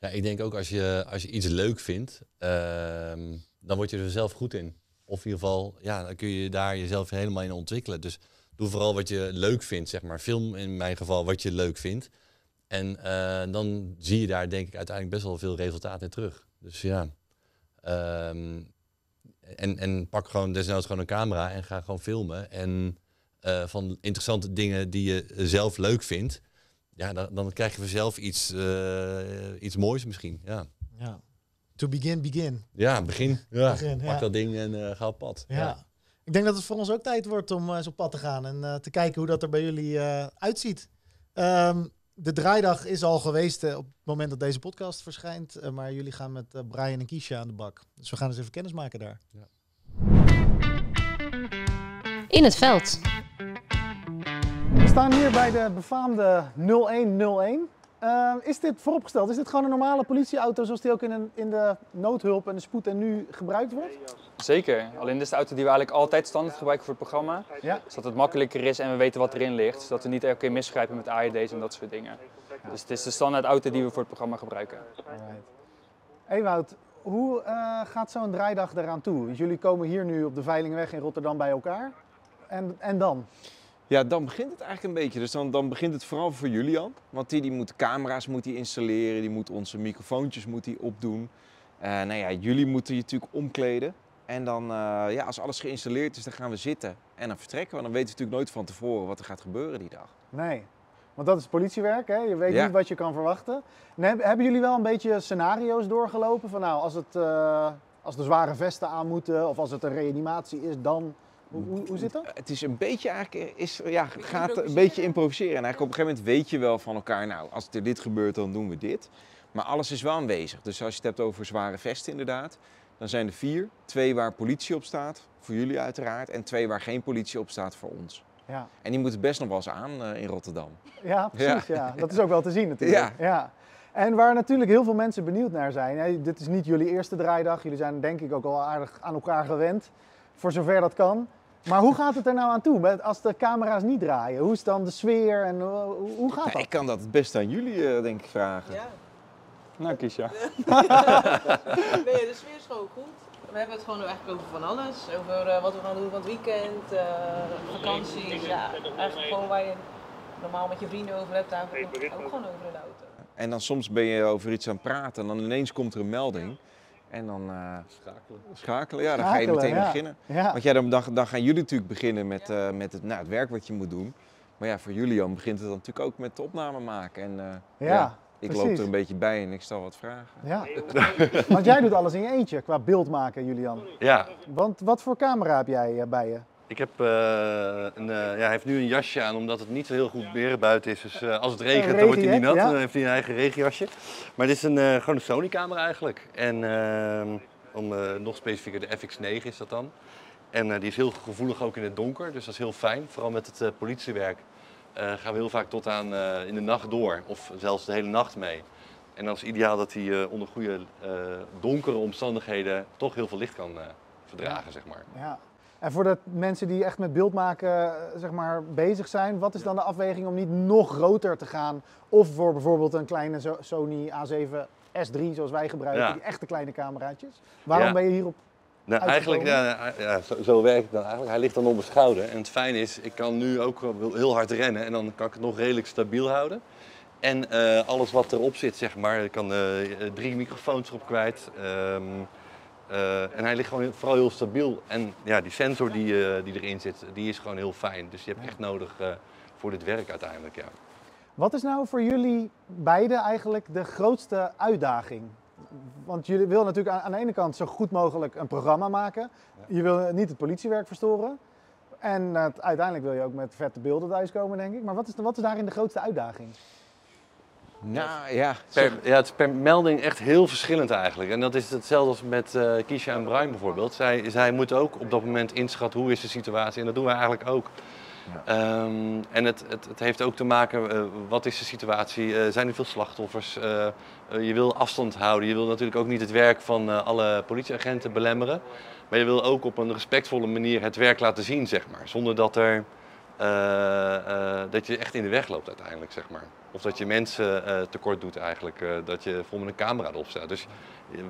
Ja, ik denk ook als je, als je iets leuk vindt, ehm, dan word je er zelf goed in. Of in ieder geval, ja, dan kun je daar jezelf helemaal in ontwikkelen. Dus doe vooral wat je leuk vindt, zeg maar. Film in mijn geval wat je leuk vindt. En eh, dan zie je daar denk ik uiteindelijk best wel veel resultaat in terug. Dus ja. Ehm, en, en pak gewoon desnoods gewoon een camera en ga gewoon filmen. En eh, van interessante dingen die je zelf leuk vindt. Ja, dan, dan krijg je vanzelf iets, eh, iets moois misschien. Ja. ja. To begin, begin. Ja, begin. Ja. pak dat ding en ga op pad. ja. Ik denk dat het voor ons ook tijd wordt om eens op pad te gaan en te kijken hoe dat er bij jullie uitziet. Um, de draaidag is al geweest eh, op het moment dat deze podcast verschijnt. Eh, maar jullie gaan met eh, Brian en Kiesje aan de bak. Dus we gaan eens even kennismaken daar. Ja. In het veld. We staan hier bij de befaamde 0101. Ehm, is dit vooropgesteld? Is dit gewoon een normale politieauto zoals die ook in, in de noodhulp en de spoed en nu gebruikt wordt? Zeker. Alleen dit is de auto die we eigenlijk altijd standaard gebruiken voor het programma. Ja. Zodat het makkelijker is en we weten wat erin ligt. Zodat we niet elke keer misgrijpen met AED's en dat soort dingen. Dus het is de standaard auto die we voor het programma gebruiken. Alright. Wout, hoe eh, gaat zo'n draaidag eraan toe? Jullie komen hier nu op de Veilingweg in Rotterdam bij elkaar. En, en dan? Ja, dan begint het eigenlijk een beetje. Dus dan, dan begint het vooral voor Julian. Want die, die moet camera's moet die installeren, die moet onze microfoontjes moet die opdoen. Uh, nou ja, jullie moeten je natuurlijk omkleden. En dan, eh, ja, als alles geïnstalleerd is, dan gaan we zitten en dan vertrekken Want Dan weten we natuurlijk nooit van tevoren wat er gaat gebeuren die dag. Nee, want dat is politiewerk, hè? je weet niet wat je kan verwachten. En hebben jullie wel een beetje scenario's doorgelopen? Van nou, als, het, eh, als de zware vesten aan moeten of als het een reanimatie is, dan hoe, hoe, zit dat? Het is een beetje eigenlijk, is, ja, gaat een beetje improviseren. En eigenlijk op een gegeven moment weet je wel van elkaar, nou, als er dit gebeurt, dan doen we dit. Maar alles is wel aanwezig. Dus als je het hebt over zware vesten inderdaad, dan zijn er vier. Twee waar politie op staat, voor jullie uiteraard. En twee waar geen politie op staat voor ons. Ja. En die moeten best nog wel eens aan eh, in Rotterdam. Ja, precies. Ja. Dat is ook wel te zien natuurlijk. Ja. ja. En waar natuurlijk heel veel mensen benieuwd naar zijn. dit is niet jullie eerste draaidag. Jullie zijn denk ik ook al aardig aan elkaar gewend. Voor zover dat kan. Maar hoe gaat het er nou aan toe? Als de camera's niet draaien, hoe is dan de sfeer en eh, hoe gaat dat? ik kan dat het best aan jullie, eh, denk ik, vragen. Ja. Nou, Kisha. Ja. nee, de sfeer is gewoon goed. We hebben het gewoon echt over van alles. Over eh, wat we gaan doen van het weekend, uh, vakanties. Ja, eigenlijk gewoon waar je normaal met je vrienden over hebt, daar ook, gewoon over de auto. En dan soms ben je over iets aan het praten en dan ineens komt er een melding. En dan... Eh, schakelen. Schakelen, ja, dan ga je meteen beginnen. Want ja, dan, dan, gaan jullie natuurlijk beginnen met, eh, met het, nou, het werk wat je moet doen. Maar ja, voor Julian begint het dan natuurlijk ook met de opname maken. En, eh, ja, Ik loop er een beetje bij en ik stel wat vragen. Ja. Want jij doet alles in je eentje qua beeld maken, Julian. Ja. Want wat voor camera heb jij bij je? Ik heb, eh, een, eh, ja, hij heeft nu een jasje aan omdat het niet zo heel goed weer buiten is. Dus eh, als het regent, dan wordt hij niet nat. Dan heeft hij een eigen regenjasje. Maar dit is een, gewoon een Sony-camera eigenlijk. En ehm, om nog specifieker, de FX9 is dat dan. En die is heel gevoelig ook in het donker, dus dat is heel fijn. Vooral met het politiewerk gaan we heel vaak tot aan in de nacht door. Of zelfs de hele nacht mee. En dan is het ideaal dat hij onder goede donkere omstandigheden toch heel veel licht kan verdragen, zeg maar. Ja. En voor dat mensen die echt met beeld maken eh, zeg maar, bezig zijn, wat is dan de afweging om niet nog groter te gaan? Of voor bijvoorbeeld een kleine Sony A7 S3, zoals wij gebruiken, die echte kleine cameraatjes. Waarom ben je hierop? Nou, eigenlijk, ja, nou, zo, werkt het dan eigenlijk. Hij ligt dan op mijn schouder. En het fijn is, ik kan nu ook heel hard rennen en dan kan ik het nog redelijk stabiel houden. En eh, alles wat erop zit, zeg maar, ik kan eh, drie microfoons erop kwijt. Ehm, eh, en hij ligt gewoon vooral heel stabiel. En ja, die sensor die, eh, die erin zit, die is gewoon heel fijn. Dus je hebt echt nodig eh, voor dit werk uiteindelijk. Ja. Wat is nou voor jullie beiden eigenlijk de grootste uitdaging? Want jullie willen natuurlijk aan, de ene kant zo goed mogelijk een programma maken. Je wil niet het politiewerk verstoren. En uiteindelijk wil je ook met vette beelden komen denk ik. Maar wat is, wat is daarin de grootste uitdaging? Nou ja. ja, het is per melding echt heel verschillend eigenlijk. En dat is hetzelfde als met uh, eh, Kiesja en Bruin bijvoorbeeld. Zij, zij moeten ook op dat moment inschatten hoe is de situatie. En dat doen we eigenlijk ook. Ehm, en het, het, het, heeft ook te maken, uh, wat is de situatie? Uh, zijn er veel slachtoffers? je wil afstand houden. Je wil natuurlijk ook niet het werk van alle politieagenten belemmeren. Maar je wil ook op een respectvolle manier het werk laten zien, zeg maar. Zonder dat er eh, eh, dat je echt in de weg loopt uiteindelijk, zeg maar. Of dat je mensen eh, tekort doet eigenlijk, dat je vol met een camera erop staat. Dus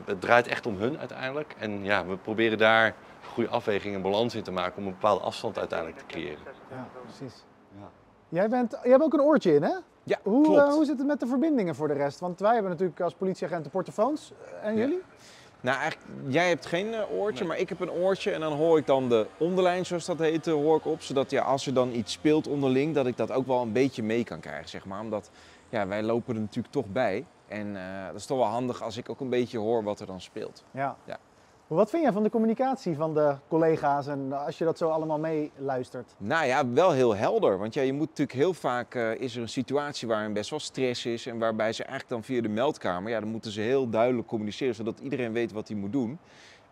het draait echt om hun uiteindelijk. En ja, we proberen daar goede afweging en balans in te maken om een bepaalde afstand uiteindelijk te creëren. Ja, precies. Ja. Jij, bent, jij hebt ook een oortje in, hè? Ja, hoe, hoe zit het met de verbindingen voor de rest? Want wij hebben natuurlijk als politieagenten portofoons. En jullie? Nou, eigenlijk, jij hebt geen eh, oortje, maar ik heb een oortje en dan hoor ik dan de onderlijn, zoals dat heet, eh, hoor ik op. Zodat ja, als er dan iets speelt onderling, dat ik dat ook wel een beetje mee kan krijgen, zeg maar. Omdat ja, wij lopen er natuurlijk toch bij. En eh, dat is toch wel handig als ik ook een beetje hoor wat er dan speelt. Ja. ja. Wat vind jij van de communicatie van de collega's en als je dat zo allemaal meeluistert? Nou ja, wel heel helder. Want ja, je moet natuurlijk heel vaak eh, is er een situatie waarin best wel stress is en waarbij ze eigenlijk dan via de meldkamer, ja, dan moeten ze heel duidelijk communiceren zodat iedereen weet wat hij moet doen.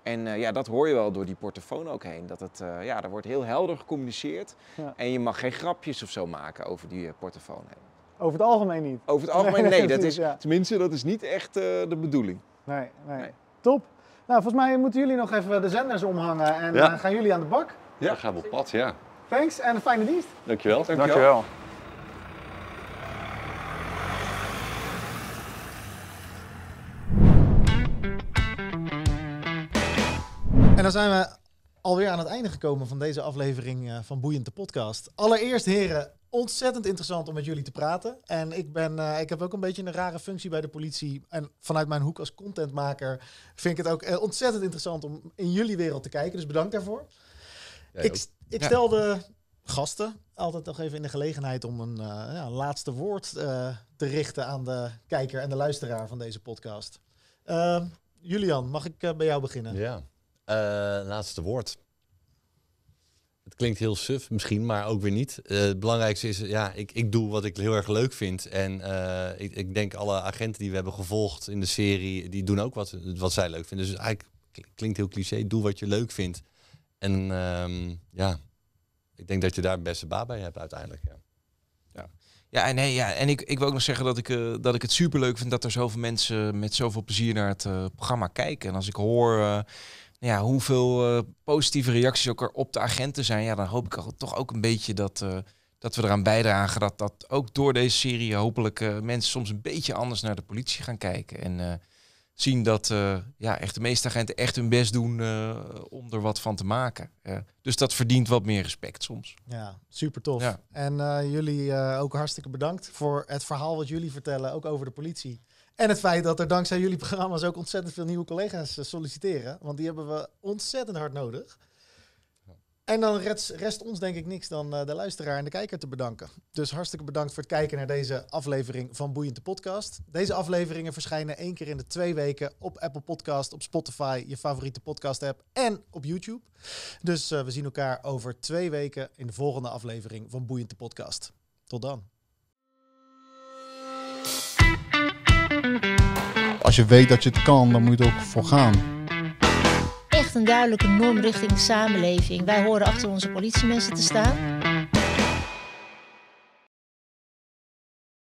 En eh, ja, dat hoor je wel door die portofoon ook heen. Dat het, eh, ja, er wordt heel helder gecommuniceerd. En je mag geen grapjes of zo maken over die portofoon heen. Over het algemeen niet? Over het algemeen nee. dat is, Tenminste, dat is niet echt de bedoeling. Nee, nee. nee. Top. Nou, volgens mij moeten jullie nog even de zenders omhangen en eh, gaan jullie aan de bak. Ja, we gaan we op pad, ja. Thanks en een fijne dienst. Dankjewel. Dankjewel. En dan zijn we alweer aan het einde gekomen van deze aflevering eh, van Boeiend de Podcast. Allereerst, heren, ontzettend interessant om met jullie te praten. En ik, ben, eh, ik heb ook een beetje een rare functie bij de politie. En vanuit mijn hoek als contentmaker vind ik het ook eh, ontzettend interessant om in jullie wereld te kijken. Dus bedankt daarvoor. ik, ik stel de gasten altijd nog even in de gelegenheid om een eh, ja, laatste woord te richten aan de kijker en de luisteraar van deze podcast. Ehm, Julian, mag ik bij jou beginnen? Ja, laatste woord. Het klinkt heel suf, misschien, maar ook weer niet. Eh, het belangrijkste is, ja, ik, ik doe wat ik heel erg leuk vind. En eh, ik, ik, denk alle agenten die we hebben gevolgd in de serie, die doen ook wat, wat zij leuk vinden. Dus eigenlijk klinkt heel cliché, doe wat je leuk vindt. En ehm, ja, ik denk dat je daar beste baat bij hebt uiteindelijk. Ja. Ja, en, nee, ja, en ik, ik wil ook nog zeggen dat ik, eh, dat ik het superleuk vind dat er zoveel mensen met zoveel plezier naar het programma kijken. En als ik hoor ja, hoeveel eh, positieve reacties ook er op de agenten zijn, ja, dan hoop ik al, toch ook een beetje dat, eh, dat we eraan bijdragen dat, dat ook door deze serie hopelijk eh, mensen soms een beetje anders naar de politie gaan kijken. En zien dat ja, echt de meeste agenten echt hun best doen om er wat van te maken. dus dat verdient wat meer respect soms. Ja, super tof. Ja. En jullie ook hartstikke bedankt voor het verhaal wat jullie vertellen, ook over de politie. En het feit dat er dankzij jullie programma's ook ontzettend veel nieuwe collega's eh, solliciteren. Want die hebben we ontzettend hard nodig. En dan rest, rest ons denk ik niks dan eh, de luisteraar en de kijker te bedanken. Dus hartstikke bedankt voor het kijken naar deze aflevering van Boeiend de Podcast. Deze afleveringen verschijnen één keer in de twee weken op Apple Podcast, op Spotify, je favoriete podcast app en op YouTube. Dus eh, we zien elkaar over twee weken in de volgende aflevering van Boeiend de Podcast. Tot dan. Als je weet dat je het kan, dan moet je er ook voor gaan. Echt een duidelijke norm richting de samenleving. Wij horen achter onze politiemensen te staan.